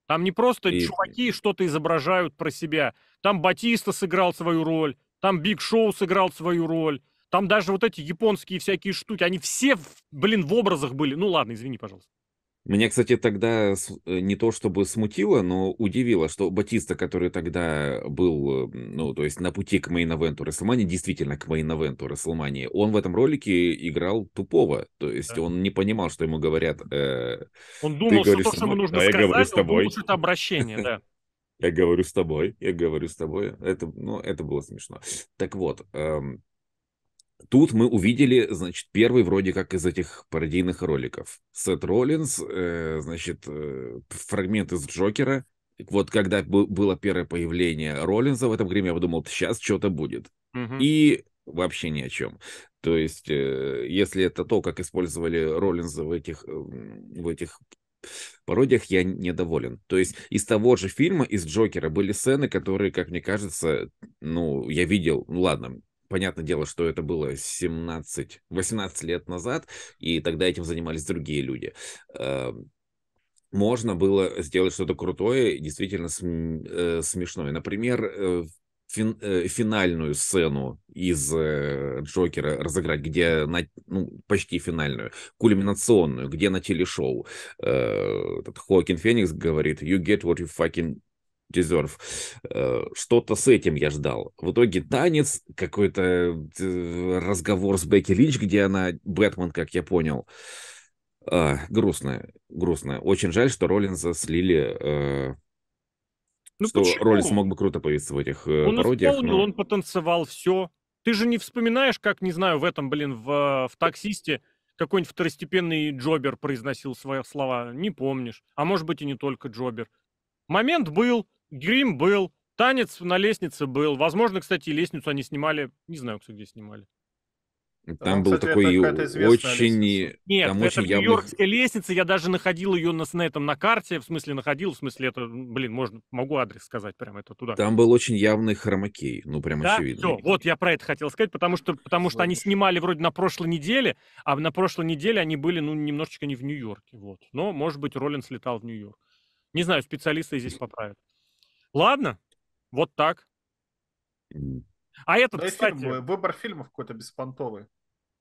Там не просто и... чуваки что-то изображают про себя. Там Батиста сыграл свою роль. Там Биг Шоу сыграл свою роль. Там даже вот эти японские всякие штуки, они все, блин, в образах были. Ну ладно, извини, пожалуйста. Меня, кстати, тогда э, не то чтобы смутило, но удивило, что Батиста, который тогда был, э, ну, то есть на пути к мейн-эвенту Расселмани, действительно к мейн-эвенту Расселмани, он в этом ролике играл тупого. То есть да. он не понимал, что ему говорят. Э, он думал, что то, что ему нужно а сказать, я говорю с тобой. он думал, что это обращение, да. Я говорю с тобой, я говорю с тобой. Это, ну, это было смешно. Так вот, эм, Тут мы увидели, значит, первый вроде как из этих пародийных роликов. Сет Роллинс, э, значит, э, фрагмент из Джокера. Вот когда было первое появление Роллинза в этом гриме, я подумал, сейчас что-то будет. Угу. И вообще ни о чем. То есть, э, если это то, как использовали Роллинза в этих, э, в этих пародиях я недоволен. То есть из того же фильма, из Джокера, были сцены, которые, как мне кажется, ну, я видел, ну ладно, Понятное дело, что это было 17, 18 лет назад, и тогда этим занимались другие люди э, можно было сделать что-то крутое, действительно см, э, смешное. Например, э, фин, э, финальную сцену из э, Джокера разыграть, где на, ну, почти финальную, кульминационную, где на телешоу э, этот Хоакин Феникс говорит «You get what you fucking Deserve. Э, что-то с этим я ждал. В итоге танец, какой-то э, разговор с Бекки Линч, где она Бэтмен, как я понял. Грустно, а, грустно. Очень жаль, что Роллинза слили э, ну что почему? Роллинс мог бы круто появиться в этих он пародиях. Он исполнил, но... он потанцевал, все. Ты же не вспоминаешь, как, не знаю, в этом, блин, в, в «Таксисте» какой-нибудь второстепенный Джобер произносил свои слова. Не помнишь. А может быть и не только Джобер. Момент был, Грим был, танец на лестнице был. Возможно, кстати, лестницу они снимали. Не знаю, кто где снимали. Там, там был кстати, такой очень... Лестница. Нет, там это очень Нью-Йоркская явный... лестница, я даже находил ее на, на этом на карте, в смысле находил, в смысле это, блин, можно, могу адрес сказать прямо это туда. Там был очень явный хромакей, ну прям да? очевидно. Все, вот я про это хотел сказать, потому что, потому что они снимали вроде на прошлой неделе, а на прошлой неделе они были, ну, немножечко не в Нью-Йорке, вот. Но, может быть, Роллинс слетал в Нью-Йорк. Не знаю, специалисты здесь поправят. Ладно, вот так. А этот, Но кстати... Фильм, э, выбор фильмов какой-то беспонтовый.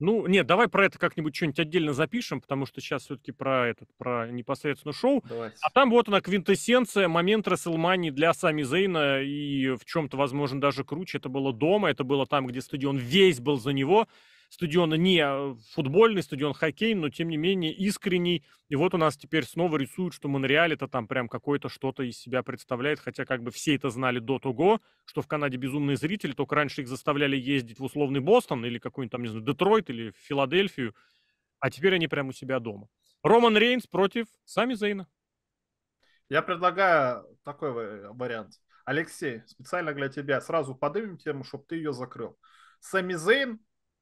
Ну, нет, давай про это как-нибудь что-нибудь отдельно запишем, потому что сейчас все-таки про этот, про непосредственно шоу. Давайте. А там вот она, квинтэссенция, момент Расселмании для Сами Зейна, и в чем-то, возможно, даже круче. Это было дома, это было там, где стадион весь был за него стадион не футбольный, стадион хоккейный, но тем не менее искренний. И вот у нас теперь снова рисуют, что Монреаль это там прям какое-то что-то из себя представляет, хотя как бы все это знали до того, что в Канаде безумные зрители, только раньше их заставляли ездить в условный Бостон или какой-нибудь там, не знаю, Детройт или Филадельфию, а теперь они прям у себя дома. Роман Рейнс против Сами Зейна. Я предлагаю такой вариант. Алексей, специально для тебя сразу подымем тему, чтобы ты ее закрыл. Сами Зейн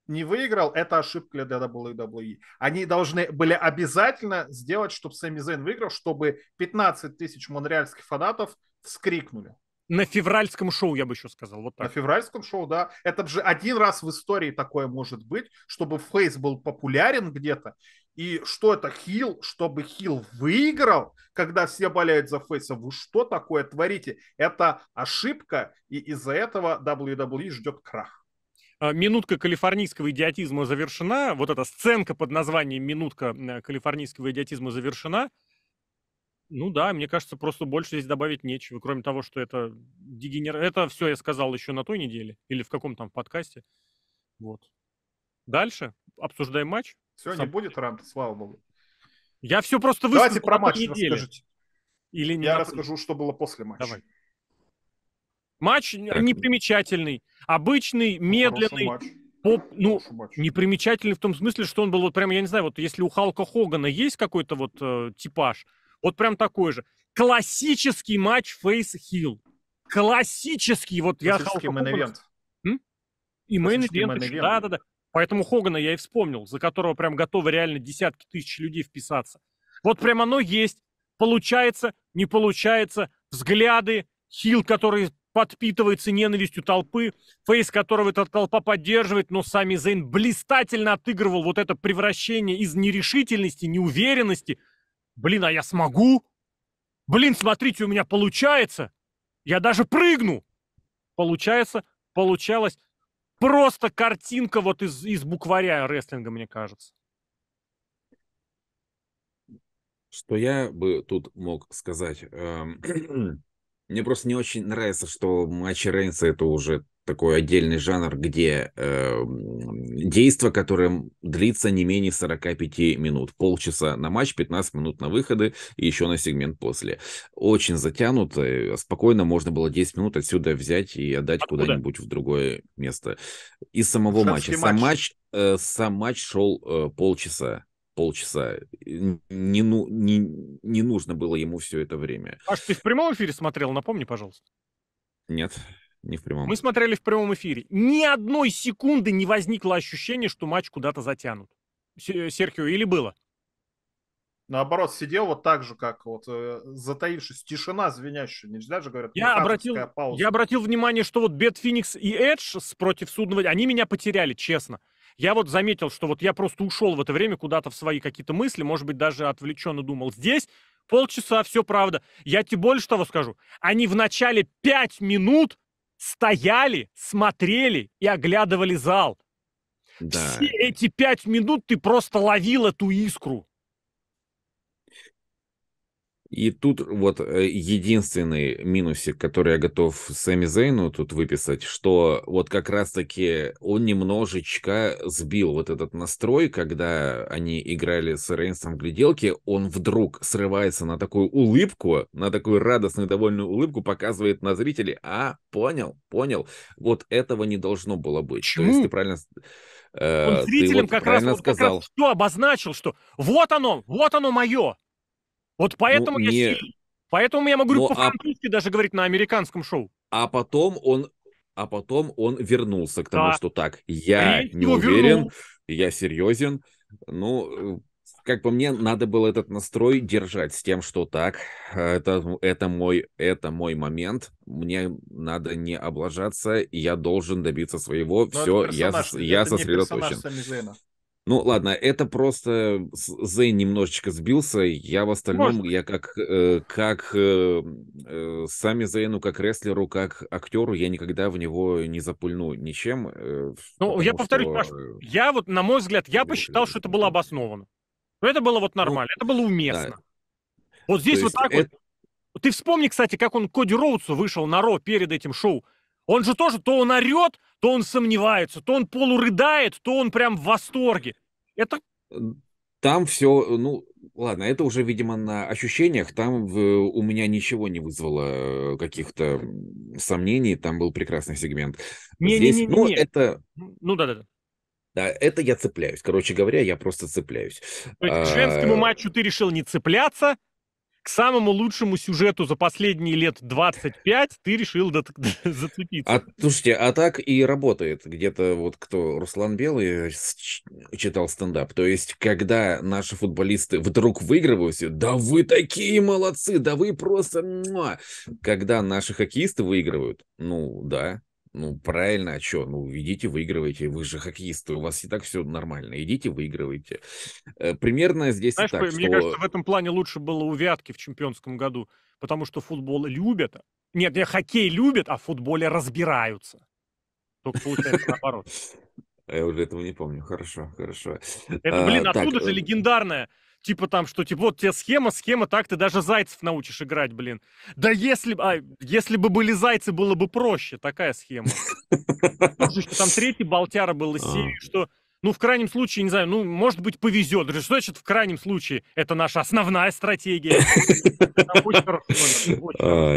не выиграл, это ошибка для WWE. Они должны были обязательно сделать, чтобы Сэмми Зейн выиграл, чтобы 15 тысяч монреальских фанатов вскрикнули. На февральском шоу, я бы еще сказал. Вот так. На февральском шоу, да. Это же один раз в истории такое может быть, чтобы Фейс был популярен где-то. И что это Хил, чтобы Хил выиграл, когда все болеют за Фейса? Вы что такое творите? Это ошибка, и из-за этого WWE ждет крах. А, минутка калифорнийского идиотизма завершена, вот эта сценка под названием «Минутка э, калифорнийского идиотизма завершена», ну да, мне кажется, просто больше здесь добавить нечего, кроме того, что это дегенер... Это все я сказал еще на той неделе или в каком там подкасте. Вот. Дальше обсуждаем матч. Сегодня Сам... будет рант, слава богу. Я все просто выскажу. Давайте про матч расскажите. Или не я на... расскажу, что было после матча. Давай. Матч непримечательный, обычный, ну, медленный. По, ну, непримечательный в том смысле, что он был вот прям, я не знаю, вот если у Халка Хогана есть какой-то вот э, типаж, вот прям такой же. Классический матч Фейс Хилл. Классический, вот я Халка Хогана эвент И мейн да да-да-да. Поэтому Хогана я и вспомнил, за которого прям готовы реально десятки тысяч людей вписаться. Вот прям оно есть. Получается, не получается. Взгляды, Хилл, который подпитывается ненавистью толпы, фейс которого эта толпа поддерживает, но сами Зейн блистательно отыгрывал вот это превращение из нерешительности, неуверенности. Блин, а я смогу? Блин, смотрите, у меня получается. Я даже прыгну. Получается, получалось. Просто картинка вот из, из букваря рестлинга, мне кажется. Что я бы тут мог сказать? Эм, Мне просто не очень нравится, что матчи Рейнса это уже такой отдельный жанр, где э, действие, которое длится не менее 45 минут. Полчаса на матч, 15 минут на выходы и еще на сегмент после. Очень затянуто. Спокойно можно было 10 минут отсюда взять и отдать Откуда? куда-нибудь в другое место. Из самого матча. Сам матч, матч э, сам матч шел э, полчаса полчаса. Не, ну, не, не нужно было ему все это время. Аж ты в прямом эфире смотрел, напомни, пожалуйста. Нет, не в прямом. Мы смотрели в прямом эфире. Ни одной секунды не возникло ощущение, что матч куда-то затянут. Серхио, или было? Наоборот, сидел вот так же, как вот э, затаившись, тишина звенящая, нельзя же, говорят, я обратил, я обратил внимание, что вот Бет Феникс и Эдж против Судного, они меня потеряли, честно. Я вот заметил, что вот я просто ушел в это время куда-то в свои какие-то мысли, может быть, даже отвлеченно думал. Здесь полчаса, все правда. Я тебе больше того скажу. Они в начале пять минут стояли, смотрели и оглядывали зал. Да. Все эти пять минут ты просто ловил эту искру. И тут вот э, единственный минусик, который я готов Сэмми Зейну тут выписать, что вот как раз-таки он немножечко сбил вот этот настрой, когда они играли с Рейнсом в гляделке, он вдруг срывается на такую улыбку, на такую радостную, довольную улыбку, показывает на зрителей, а, понял, понял, вот этого не должно было быть. Почему? То есть ты правильно... Э, он зрителям вот как, раз, вот, сказал. как раз что обозначил, что вот оно, вот оно мое, вот ну, поэтому ну, я не... сильный. Поэтому я могу ну, а по-французски а... даже говорить на американском шоу. А потом он, а потом он вернулся к тому, да. что так, я Скорее не уверен, вернул. я серьезен. Ну, как по мне, надо было этот настрой держать с тем, что так, это, это, мой, это мой момент, мне надо не облажаться, я должен добиться своего, Но все, я, я это сосредоточен. Ну ладно, это просто Зейн немножечко сбился. Я в остальном, Может. я как, э, как э, э, сами Зейну, как рестлеру, как актеру, я никогда в него не запульну ничем. Э, ну, я повторюсь, что... Паш, я вот, на мой взгляд, я посчитал, э, что это было обосновано. это было вот ну, нормально, ну, это было уместно. Да. Вот здесь То вот так это... вот. Ты вспомни, кстати, как он Коди Роудсу вышел на Ро перед этим шоу. Он же тоже то он орет, то он сомневается, то он полурыдает, то он прям в восторге. Это... Там все, ну, ладно, это уже, видимо, на ощущениях. Там в, э, у меня ничего не вызвало э, каких-то сомнений. Там был прекрасный сегмент. Не, Здесь, не, не, не, ну, не. это... Ну, да-да-да. Да, это я цепляюсь. Короче говоря, я просто цепляюсь. То есть к а, женскому матчу ты решил не цепляться, к самому лучшему сюжету за последние лет 25 ты решил зацепиться. А, слушайте, а так и работает. Где-то вот кто Руслан Белый э, читал стендап. То есть, когда наши футболисты вдруг выигрывают, все, да вы такие молодцы, да вы просто... Когда наши хоккеисты выигрывают, ну да, ну, правильно, а что? Ну, идите, выигрывайте. Вы же хоккеисты, у вас и так все нормально. Идите, выигрывайте. Э, примерно здесь Знаешь, и так, что... Мне кажется, в этом плане лучше было у Вятки в чемпионском году, потому что футбол любят. Нет, не хоккей любят, а в футболе разбираются. Только получается наоборот. А я уже этого не помню. Хорошо, хорошо. Это, а, блин, а, оттуда так, же э, легендарная типа там, что типа вот тебе схема, схема, так ты даже зайцев научишь играть, блин. Да если бы, а, если бы были зайцы, было бы проще, такая схема. Там третий болтяра был из а. серии, что ну, в крайнем случае, не знаю, ну, может быть, повезет. Что значит в крайнем случае? Это наша основная стратегия.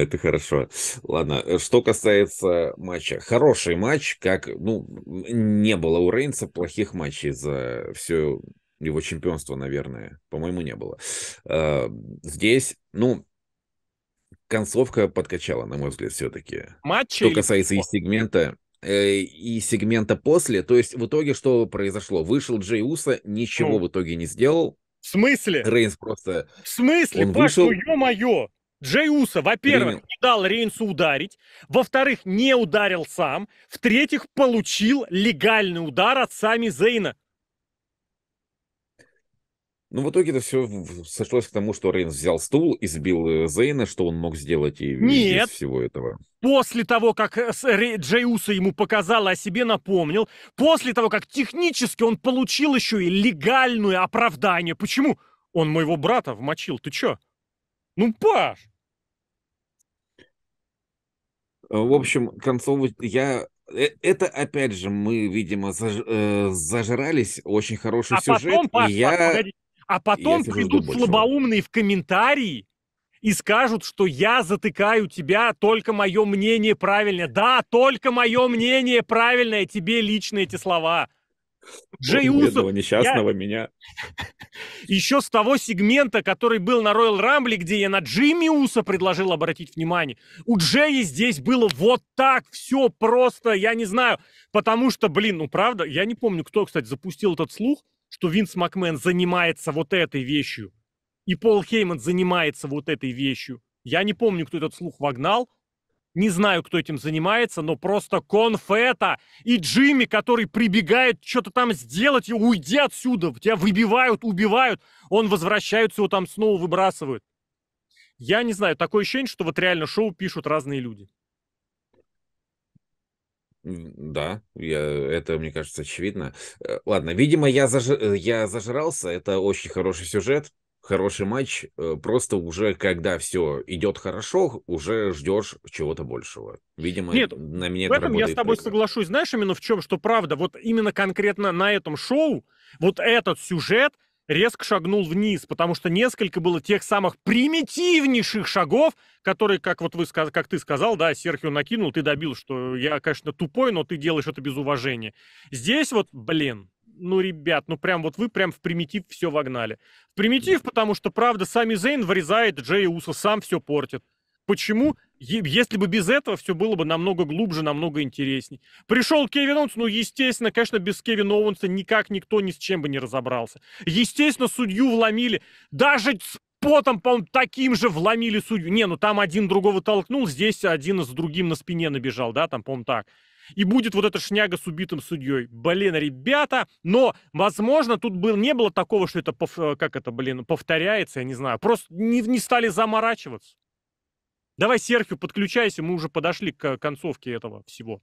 Это а, хорошо. Ладно, э, что касается матча. Хороший матч, как, ну, не было у Рейнса плохих матчей за всю его чемпионства, наверное, по-моему, не было. А, здесь, ну, концовка подкачала, на мой взгляд, все-таки. Матч Что касается и сегмента, э, и сегмента после, то есть в итоге что произошло? Вышел Джей Уса, ничего ну, в итоге не сделал. В смысле? Рейнс просто... В смысле, он Паш, вышел... ё-моё! Джей Уса, во-первых, Принял. не дал Рейнсу ударить, во-вторых, не ударил сам, в-третьих, получил легальный удар от Сами Зейна. Ну, в итоге это все сошлось к тому, что Рейнс взял стул и сбил э, Зейна, что он мог сделать и Нет. без всего этого. После того, как э, Джей Уса ему показал, о а себе напомнил, после того, как технически он получил еще и легальное оправдание. Почему? Он моего брата вмочил, ты чё? Ну, Паш! Э, в общем, концовый... Я это, опять же, мы, видимо, заж, э, зажрались. Очень хороший а сюжет. Потом, Паш, я... Погоди, а потом придут слабоумные в комментарии и скажут, что я затыкаю тебя, только мое мнение правильное. Да, только мое мнение правильное, тебе лично эти слова. Джей вот Усов. несчастного я... меня. Еще с того сегмента, который был на Royal Rumble, где я на Джимми Уса предложил обратить внимание. У Джея здесь было вот так все просто, я не знаю. Потому что, блин, ну правда, я не помню, кто, кстати, запустил этот слух, что Винс Макмен занимается вот этой вещью, и Пол Хейман занимается вот этой вещью. Я не помню, кто этот слух вогнал, не знаю, кто этим занимается, но просто конфета и Джимми, который прибегает что-то там сделать, и уйди отсюда, тебя выбивают, убивают, он возвращается, его там снова выбрасывают. Я не знаю, такое ощущение, что вот реально шоу пишут разные люди. Да, я, это, мне кажется, очевидно. Э, ладно, видимо, я, заж... Э, я зажрался. Это очень хороший сюжет, хороший матч. Э, просто уже, когда все идет хорошо, уже ждешь чего-то большего. Видимо, Нет, на меня в этом я с тобой прекрасно. соглашусь. Знаешь, именно в чем, что правда, вот именно конкретно на этом шоу вот этот сюжет – резко шагнул вниз, потому что несколько было тех самых примитивнейших шагов, которые, как вот вы, как ты сказал, да, Серхио накинул, ты добил, что я, конечно, тупой, но ты делаешь это без уважения. Здесь вот, блин, ну, ребят, ну прям вот вы прям в примитив все вогнали. В примитив, потому что, правда, сами Зейн вырезает Джей Уса, сам все портит. Почему? Если бы без этого, все было бы намного глубже, намного интереснее. Пришел Кевин Оуэнс, ну, естественно, конечно, без Кевина Оуэнса никак никто ни с чем бы не разобрался. Естественно, судью вломили. Даже с потом, по-моему, таким же вломили судью. Не, ну там один другого толкнул, здесь один с другим на спине набежал, да, там, по-моему, так. И будет вот эта шняга с убитым судьей. Блин, ребята, но, возможно, тут был, не было такого, что это, э, как это, блин, повторяется, я не знаю. Просто не, не стали заморачиваться. Давай, Серхио, подключайся, мы уже подошли к концовке этого всего.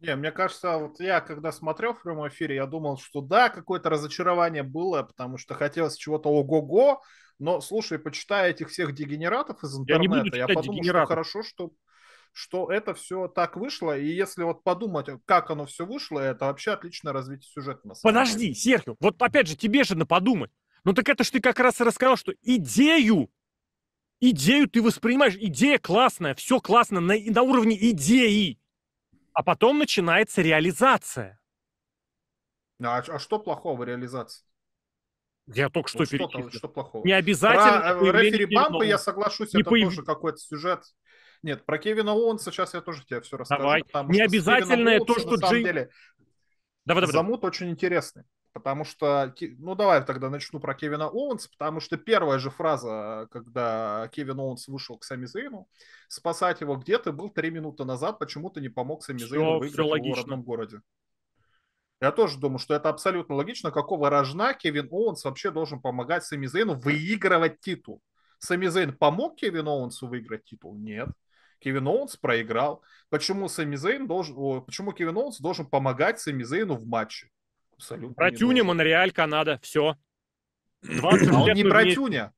Не, мне кажется, вот я когда смотрел в прямом эфире, я думал, что да, какое-то разочарование было, потому что хотелось чего-то ого-го, но, слушай, почитая этих всех дегенератов из интернета, я, я подумал, что хорошо, что, что это все так вышло, и если вот подумать, как оно все вышло, это вообще отличное развитие сюжета. На самом Подожди, деле. Серхио, вот опять же, тебе же на подумать. Ну так это ж ты как раз и рассказал, что идею идею ты воспринимаешь, идея классная, все классно на, на уровне идеи, а потом начинается реализация. А, а что плохого в реализации? Я только что ну, перечислил. Что, что плохого? Не обязательно. Про э, рефери Бампа я соглашусь, не это появ... тоже какой-то сюжет. Нет, про Кевина Оуэнса сейчас я тоже тебе все расскажу. Давай. не обязательно то, что Джей... Деле, давай, давай, давай. Замут очень интересный. Потому что, ну давай тогда начну про Кевина Оуэнса, потому что первая же фраза, э, когда Кевин Оуэнс вышел к Сами Зейну, спасать его где то был три минуты назад, почему то не помог Сами все, Зейну выиграть все логично. в его родном городе. Я тоже думаю, что это абсолютно логично, какого рожна Кевин Оуэнс вообще должен помогать Сами Зейну выигрывать титул. Сами Зейн помог Кевину Оуэнсу выиграть титул? Нет. Кевин Оуэнс проиграл. Почему Сами Зейн должен, почему Кевин Оуэнс должен помогать Сами Зейну в матче? Абсолютно. Про Монреаль, Канада, все. А он не про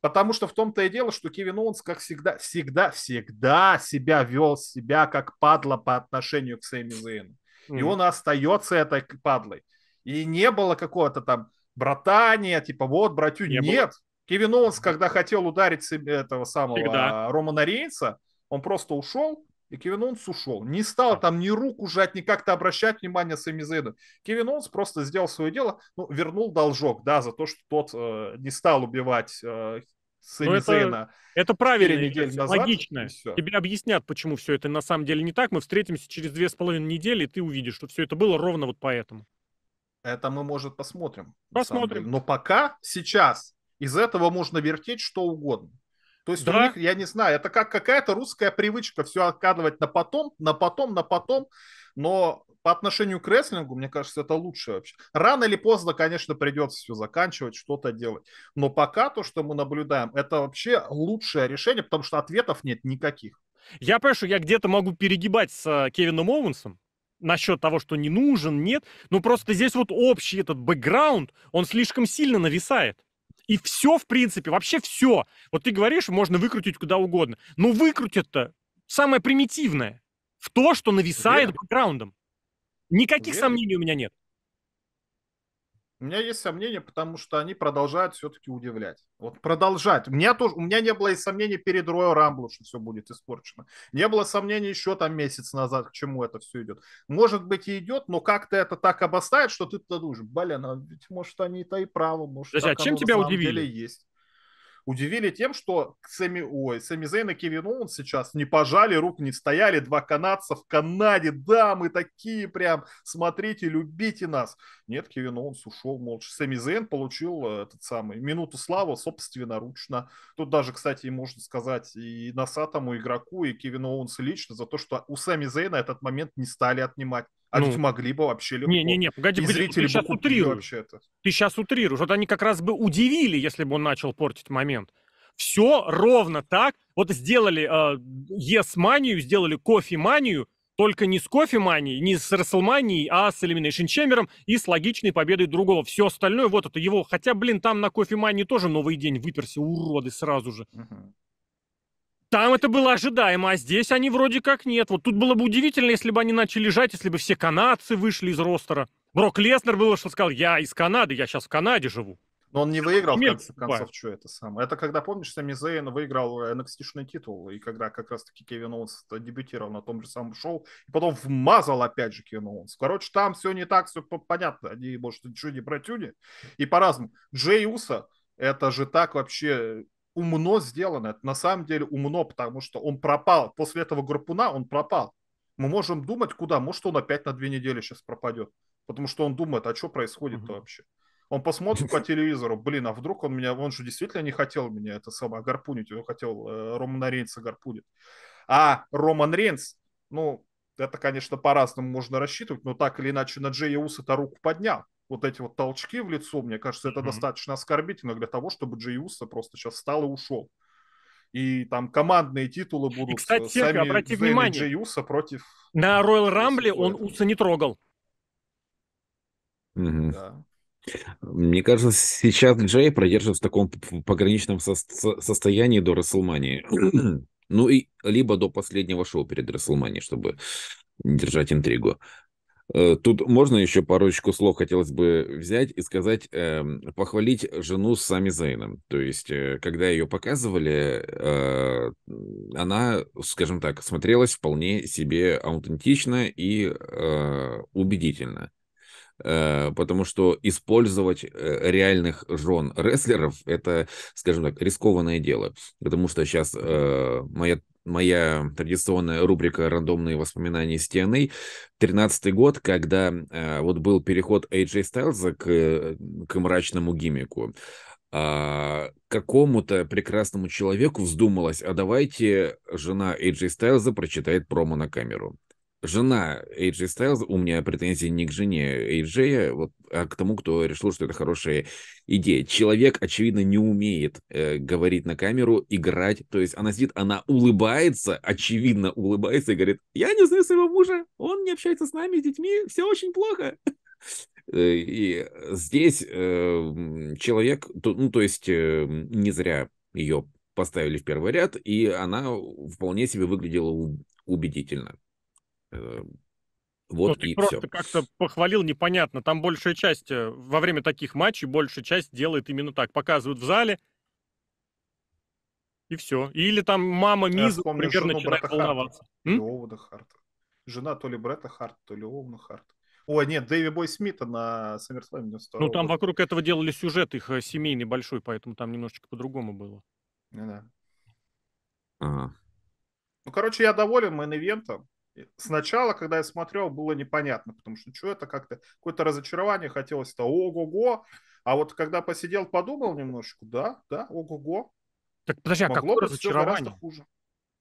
Потому что в том-то и дело, что Кевин Оуэнс, как всегда, всегда, всегда себя вел себя как падла по отношению к Сэмми Зейну. Mm-hmm. И он остается этой падлой. И не было какого-то там братания, типа вот, братю, не нет. Было. Кевин Оуэнс, когда хотел ударить этого самого Всегда. Романа Рейнса, он просто ушел, и Кевин Оуэнс ушел. Не стал там ни руку жать, ни как-то обращать внимание Сэмми Зейну. Кевин Оуэнс просто сделал свое дело, ну, вернул должок, да, за то, что тот э, не стал убивать э, Сэмми ну, это, Зейна. Это правильно, недель это назад, Тебе объяснят, почему все это на самом деле не так. Мы встретимся через две с половиной недели, и ты увидишь, что все это было ровно вот поэтому. Это мы, может, посмотрим. Посмотрим. Но пока, сейчас, из этого можно вертеть что угодно. То есть да? у них, я не знаю, это как какая-то русская привычка все откладывать на потом, на потом, на потом, но по отношению к рестлингу, мне кажется, это лучше вообще. Рано или поздно, конечно, придется все заканчивать, что-то делать. Но пока то, что мы наблюдаем, это вообще лучшее решение, потому что ответов нет никаких. Я понимаю, что я где-то могу перегибать с э, Кевином Оуэнсом, насчет того, что не нужен, нет. Но ну, просто здесь вот общий этот бэкграунд, он слишком сильно нависает. И все, в принципе, вообще все. Вот ты говоришь, можно выкрутить куда угодно. Но выкрутят-то самое примитивное в то, что нависает бэкграундом. Никаких Верно. сомнений у меня нет. У меня есть сомнения, потому что они продолжают все-таки удивлять. Вот продолжать. У меня тоже, у меня не было и сомнений перед Роя Рамблу, что все будет испорчено. Не было сомнений еще там месяц назад, к чему это все идет. Может быть и идет, но как-то это так обостает, что ты-то думаешь, блин, а ведь может они-то и правы, может Подожди, а чем тебя удивили? есть удивили тем, что Сэмми, ой, Сэмми Зейн и Кевин Оуэнс сейчас не пожали рук, не стояли, два канадца в Канаде, да, мы такие прям, смотрите, любите нас. Нет, Кевин Оуэнс ушел молча. Сэмми Зейн получил э, этот самый минуту славы собственноручно. Тут даже, кстати, можно сказать и носатому игроку, и Кевину Оуэнсу лично за то, что у Сэмми Зейна этот момент не стали отнимать. А ну, ведь могли бы вообще легко. Не-не-не, погоди, И зрители ты, ты сейчас утрируешь. Вообще-то. Ты сейчас утрируешь. Вот они как раз бы удивили, если бы он начал портить момент. Все ровно так. Вот сделали э, Yes-манию, сделали кофе-манию, только не с манией, не с Расселманией, а с Elimination Chamber и с логичной победой другого. Все остальное, вот это его. Хотя, блин, там на мании тоже новый день выперся, уроды, сразу же. Uh-huh. Там это было ожидаемо, а здесь они вроде как нет. Вот тут было бы удивительно, если бы они начали лежать, если бы все канадцы вышли из ростера. Брок Леснер был, что сказал, я из Канады, я сейчас в Канаде живу. Но он не выиграл, Мель, в конце концов, что это самое. Это когда, помнишь, Сами Зейн выиграл nxt титул, и когда как раз-таки Кевин Оуэнс дебютировал на том же самом шоу, и потом вмазал опять же Кевин Оуэнс. Короче, там все не так, все понятно. Они, может, ничего не братюни. И по-разному. Джей Уса, это же так вообще умно сделано. Это на самом деле умно, потому что он пропал. После этого Гарпуна он пропал. Мы можем думать, куда. Может, он опять на две недели сейчас пропадет. Потому что он думает, а что происходит-то угу. вообще? Он посмотрит по телевизору, блин, а вдруг он меня, он же действительно не хотел меня это самое гарпунить, он хотел э, Романа Рейнса гарпунить. А Роман Рейнс, ну, это, конечно, по-разному можно рассчитывать, но так или иначе на Джей Уса-то руку поднял вот эти вот толчки в лицо, мне кажется, это mm-hmm. достаточно оскорбительно для того, чтобы Джей Уса просто сейчас встал и ушел. И там командные титулы будут. И, кстати, э, сами обрати внимание, Джей Уса против... На Ройл Rumble он Уса не трогал. Mm-hmm. Да. Мне кажется, сейчас Джей продержится в таком пограничном со- состоянии до Расселмании. ну и либо до последнего шоу перед Расселманией, чтобы держать интригу. Э, тут можно еще парочку слов хотелось бы взять и сказать, э, похвалить жену с Сами Зейном. То есть, э, когда ее показывали, э, она, скажем так, смотрелась вполне себе аутентично и э, убедительно. Э, потому что использовать э, реальных жен рестлеров – это, скажем так, рискованное дело. Потому что сейчас э, моя моя традиционная рубрика «Рандомные воспоминания с TNA». 13-й год, когда э, вот был переход AJ Styles к, э, к мрачному гиммику. А, какому-то прекрасному человеку вздумалось, а давайте жена AJ Styles прочитает промо на камеру жена Эйджи Стайлз. у меня претензии не к жене AJ, вот, а к тому, кто решил, что это хорошая идея. Человек, очевидно, не умеет э, говорить на камеру, играть. То есть она сидит, она улыбается, очевидно улыбается и говорит, я не знаю своего мужа, он не общается с нами, с детьми, все очень плохо. Э, и здесь э, человек, ну, то есть э, не зря ее поставили в первый ряд, и она вполне себе выглядела убедительно. Э, вот ну, и ты просто как-то похвалил непонятно. Там большая часть э, во время таких матчей большая часть делает именно так. Показывают в зале, и все. Или там мама Миза, например, начинает Брэта волноваться. Харта. Оуэна Харта. Жена то ли Бретта Харта, то ли Оуэна Харта. О, нет, Дэви Бой Смита на Саммерсламе Ну, там вокруг этого делали сюжет их э, семейный большой, поэтому там немножечко по-другому было. Ну да. Ага. Ну, короче, я доволен мейн-ивентом. Сначала, когда я смотрел, было непонятно, потому что что это как-то, какое-то разочарование хотелось-то, ого-го. А вот когда посидел, подумал немножечко, да, да, ого-го. Так подожди, а Могло какое разочарование? хуже.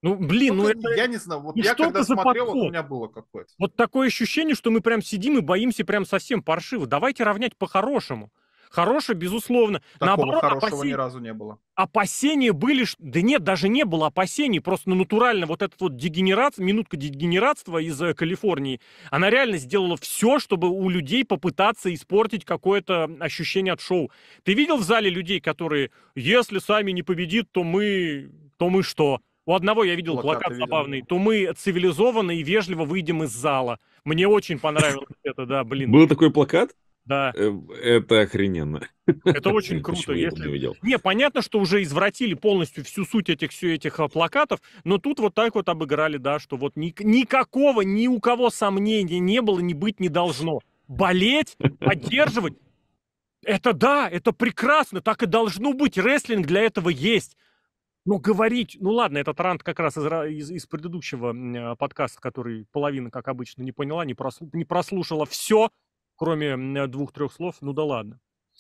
Ну, блин, ну, ну это... Я не знаю, вот ну, я что когда это смотрел, подход? у меня было какое-то. Вот такое ощущение, что мы прям сидим и боимся прям совсем паршиво. Давайте равнять по-хорошему. Хорошее, безусловно. Такого Наоборот, хорошего опасения... ни разу не было. Опасения были, да нет, даже не было опасений, просто ну, натурально вот этот вот дегенерат, минутка дегенератства из э, Калифорнии, она реально сделала все, чтобы у людей попытаться испортить какое-то ощущение от шоу. Ты видел в зале людей, которые, если сами не победит, то мы, то мы что? У одного я видел плакат, плакат забавный, видел. то мы цивилизованно и вежливо выйдем из зала. Мне очень понравилось это, да, блин. Был такой плакат? Да. Э, это охрененно. Это очень круто. Если... Не, не, понятно, что уже извратили полностью всю суть этих все этих а, плакатов, но тут вот так вот обыграли, да, что вот ни, никакого ни у кого сомнения не было, не быть не должно. Болеть, поддерживать, это да, это прекрасно, так и должно быть. Рестлинг для этого есть. Но говорить, ну ладно, этот рант как раз из, из, из предыдущего а, подкаста, который половина, как обычно, не поняла, не, прослу, не прослушала все, кроме э, двух-трех слов, ну да ладно.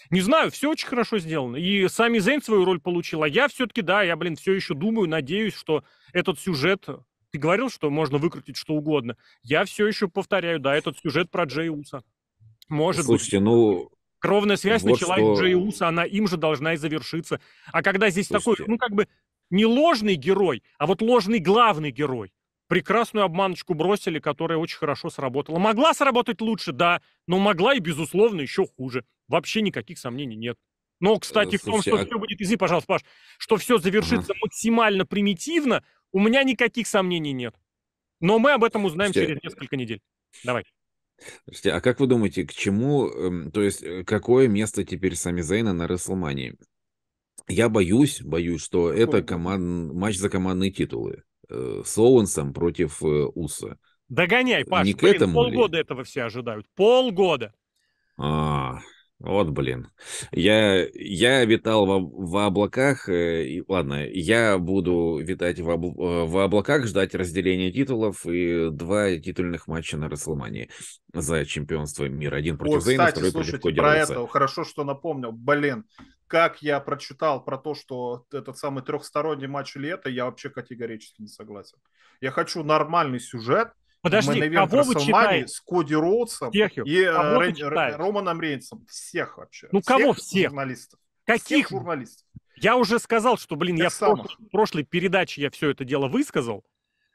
Не знаю, все очень хорошо сделано. И сами Зейн свою роль получил. А я все-таки, да, я, блин, все еще думаю, надеюсь, что этот сюжет... Ты говорил, что можно выкрутить что угодно. Я все еще повторяю, да, этот сюжет про Джей Уса. Может Слушайте, быть. ну... Кровная связь вот начала что... Джей Уса, она им же должна и завершиться. А когда здесь Слушайте. такой, ну, как бы, не ложный герой, а вот ложный главный герой прекрасную обманочку бросили, которая очень хорошо сработала. Могла сработать лучше, да, но могла и, безусловно, еще хуже. Вообще никаких сомнений нет. Но, э, кстати, Слушайте, в том, что а... все будет, извини, пожалуйста, Паш, что все завершится угу. максимально примитивно, у меня никаких сомнений нет. Но мы об этом узнаем Слушайте, через несколько недель. Давай. Слушайте, а как вы думаете, к чему, эм, то есть э, какое место теперь Сами Зейна на Рестлмании? Я боюсь, боюсь, что Какой это команд... матч за командные титулы э, с Оуэнсом против э, Уса. Догоняй, э, Паш, не блин, к этому полгода ли? этого все ожидают. Полгода. А, вот, блин. Я, я витал в, в облаках. Э, и, ладно, я буду витать в, об, в облаках, ждать разделения титулов и два титульных матча на Расселмании за чемпионство мира. Один против О, Зейна, кстати, второй слушайте, против Коди про Роуса. это хорошо, что напомнил. Блин, как я прочитал про то, что этот самый трехсторонний матч или я вообще категорически не согласен. Я хочу нормальный сюжет, Подожди, Мэн-эвент а кого вы читаете? С Коди Роудсом Техью. и кого э, а Рей... Романом Рейнсом. Всех вообще. Ну, всех кого всех? Журналистов. Каких? Всех журналистов. Я уже сказал, что, блин, Тех я в прошлой, в прошлой передаче я все это дело высказал.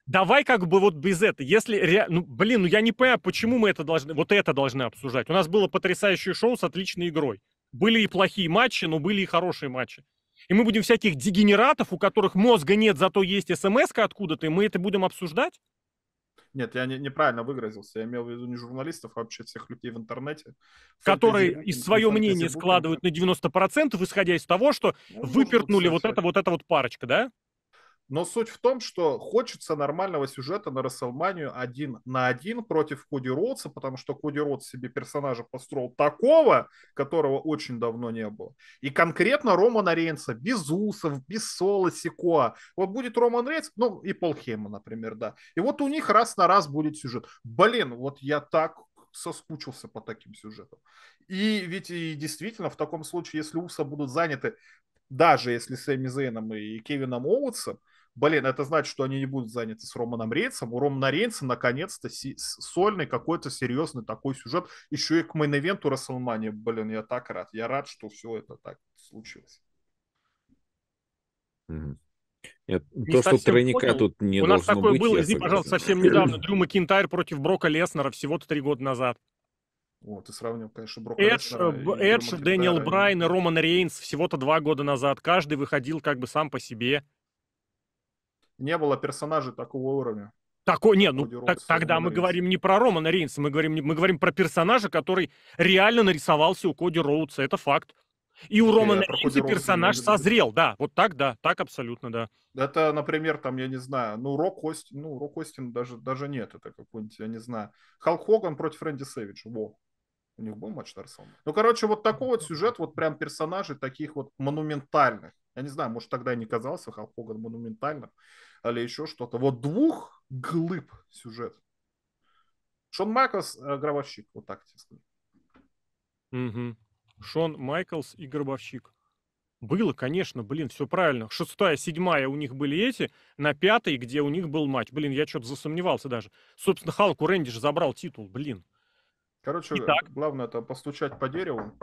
Давай как бы вот без этого. Если, ну, блин, ну я не понимаю, почему мы это должны, вот это должны обсуждать. У нас было потрясающее шоу с отличной игрой. Были и плохие матчи, но были и хорошие матчи. И мы будем всяких дегенератов, у которых мозга нет, зато есть смс откуда-то, и мы это будем обсуждать? Нет, я не, неправильно выразился. Я имел в виду не журналистов, а вообще всех людей в интернете. Которые фэнтези, из свое фэнтези мнение складывают на 90%, исходя из того, что ну, выпертнули вот это вот эта вот парочка, да? Но суть в том, что хочется нормального сюжета на Расселманию один на один против Коди Роудса, потому что Коди Роудс себе персонажа построил такого, которого очень давно не было. И конкретно Романа Рейнса, без Усов, без Соло, Сикоа. Вот будет Роман Рейнс, ну и Пол Хейма, например, да. И вот у них раз на раз будет сюжет. Блин, вот я так соскучился по таким сюжетам. И ведь и действительно, в таком случае, если Уса будут заняты даже если с Эми Зейном и Кевином Оуэнсом, блин, это значит, что они не будут заняты с Романом Рейнсом. У Романа Рейнса наконец-то си- сольный какой-то серьезный такой сюжет. Еще и к мейн-эвенту Расселмане, блин, я так рад. Я рад, что все это так случилось. Нет, не то, что тройника понял. тут не У нас такое быть, было, извини, пожалуйста, совсем недавно. Дрю Макинтайр против Брока Леснера всего-то три года назад. Вот, ты сравнил, конечно, Брока Эдж, Леснера. Э, Эдж, Дэниел Брайан и Роман Рейнс всего-то два года назад. Каждый выходил как бы сам по себе не было персонажей такого уровня. Такой, не, ну так, тогда мы Рейнса. говорим не про Романа Рейнса, мы говорим, мы говорим про персонажа, который реально нарисовался у Коди Роудса, это факт. И у Романа а Рейнса персонаж созрел, да, вот так, да, так абсолютно, да. Это, например, там, я не знаю, ну, Рок Остин, ну, Рок Остин даже, даже нет, это какой-нибудь, я не знаю, Халк Хоган против Рэнди Сэвиджа, во, у них был матч на Ну, короче, вот ну, такой вот сюжет, вот прям персонажей таких вот монументальных. Я не знаю, может, тогда и не казался Халк Хоган монументальным или еще что-то. Вот двух глыб сюжет. Шон Майклс, э, гробовщик, вот так тебе скажу. Угу. Шон Майклс и гробовщик. Было, конечно, блин, все правильно. Шестая, седьмая у них были эти, на пятой, где у них был матч. Блин, я что-то засомневался даже. Собственно, Халку Рэнди же забрал титул, блин. Короче, Итак. главное это постучать по дереву.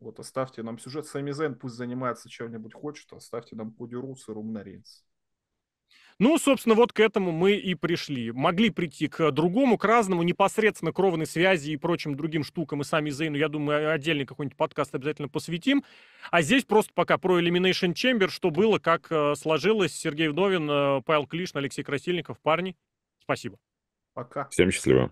Вот оставьте нам сюжет. Сами Зен пусть занимается чем-нибудь хочет, оставьте нам Коди Рус и Румна Рейнс. Ну, собственно, вот к этому мы и пришли. Могли прийти к другому, к разному, непосредственно к ровной связи и прочим другим штукам, и сами Зейну, я думаю, отдельный какой-нибудь подкаст обязательно посвятим. А здесь просто пока про Elimination Chamber, что было, как э, сложилось. Сергей Вдовин, э, Павел Клишин, Алексей Красильников, парни, спасибо. Пока. Всем счастливо.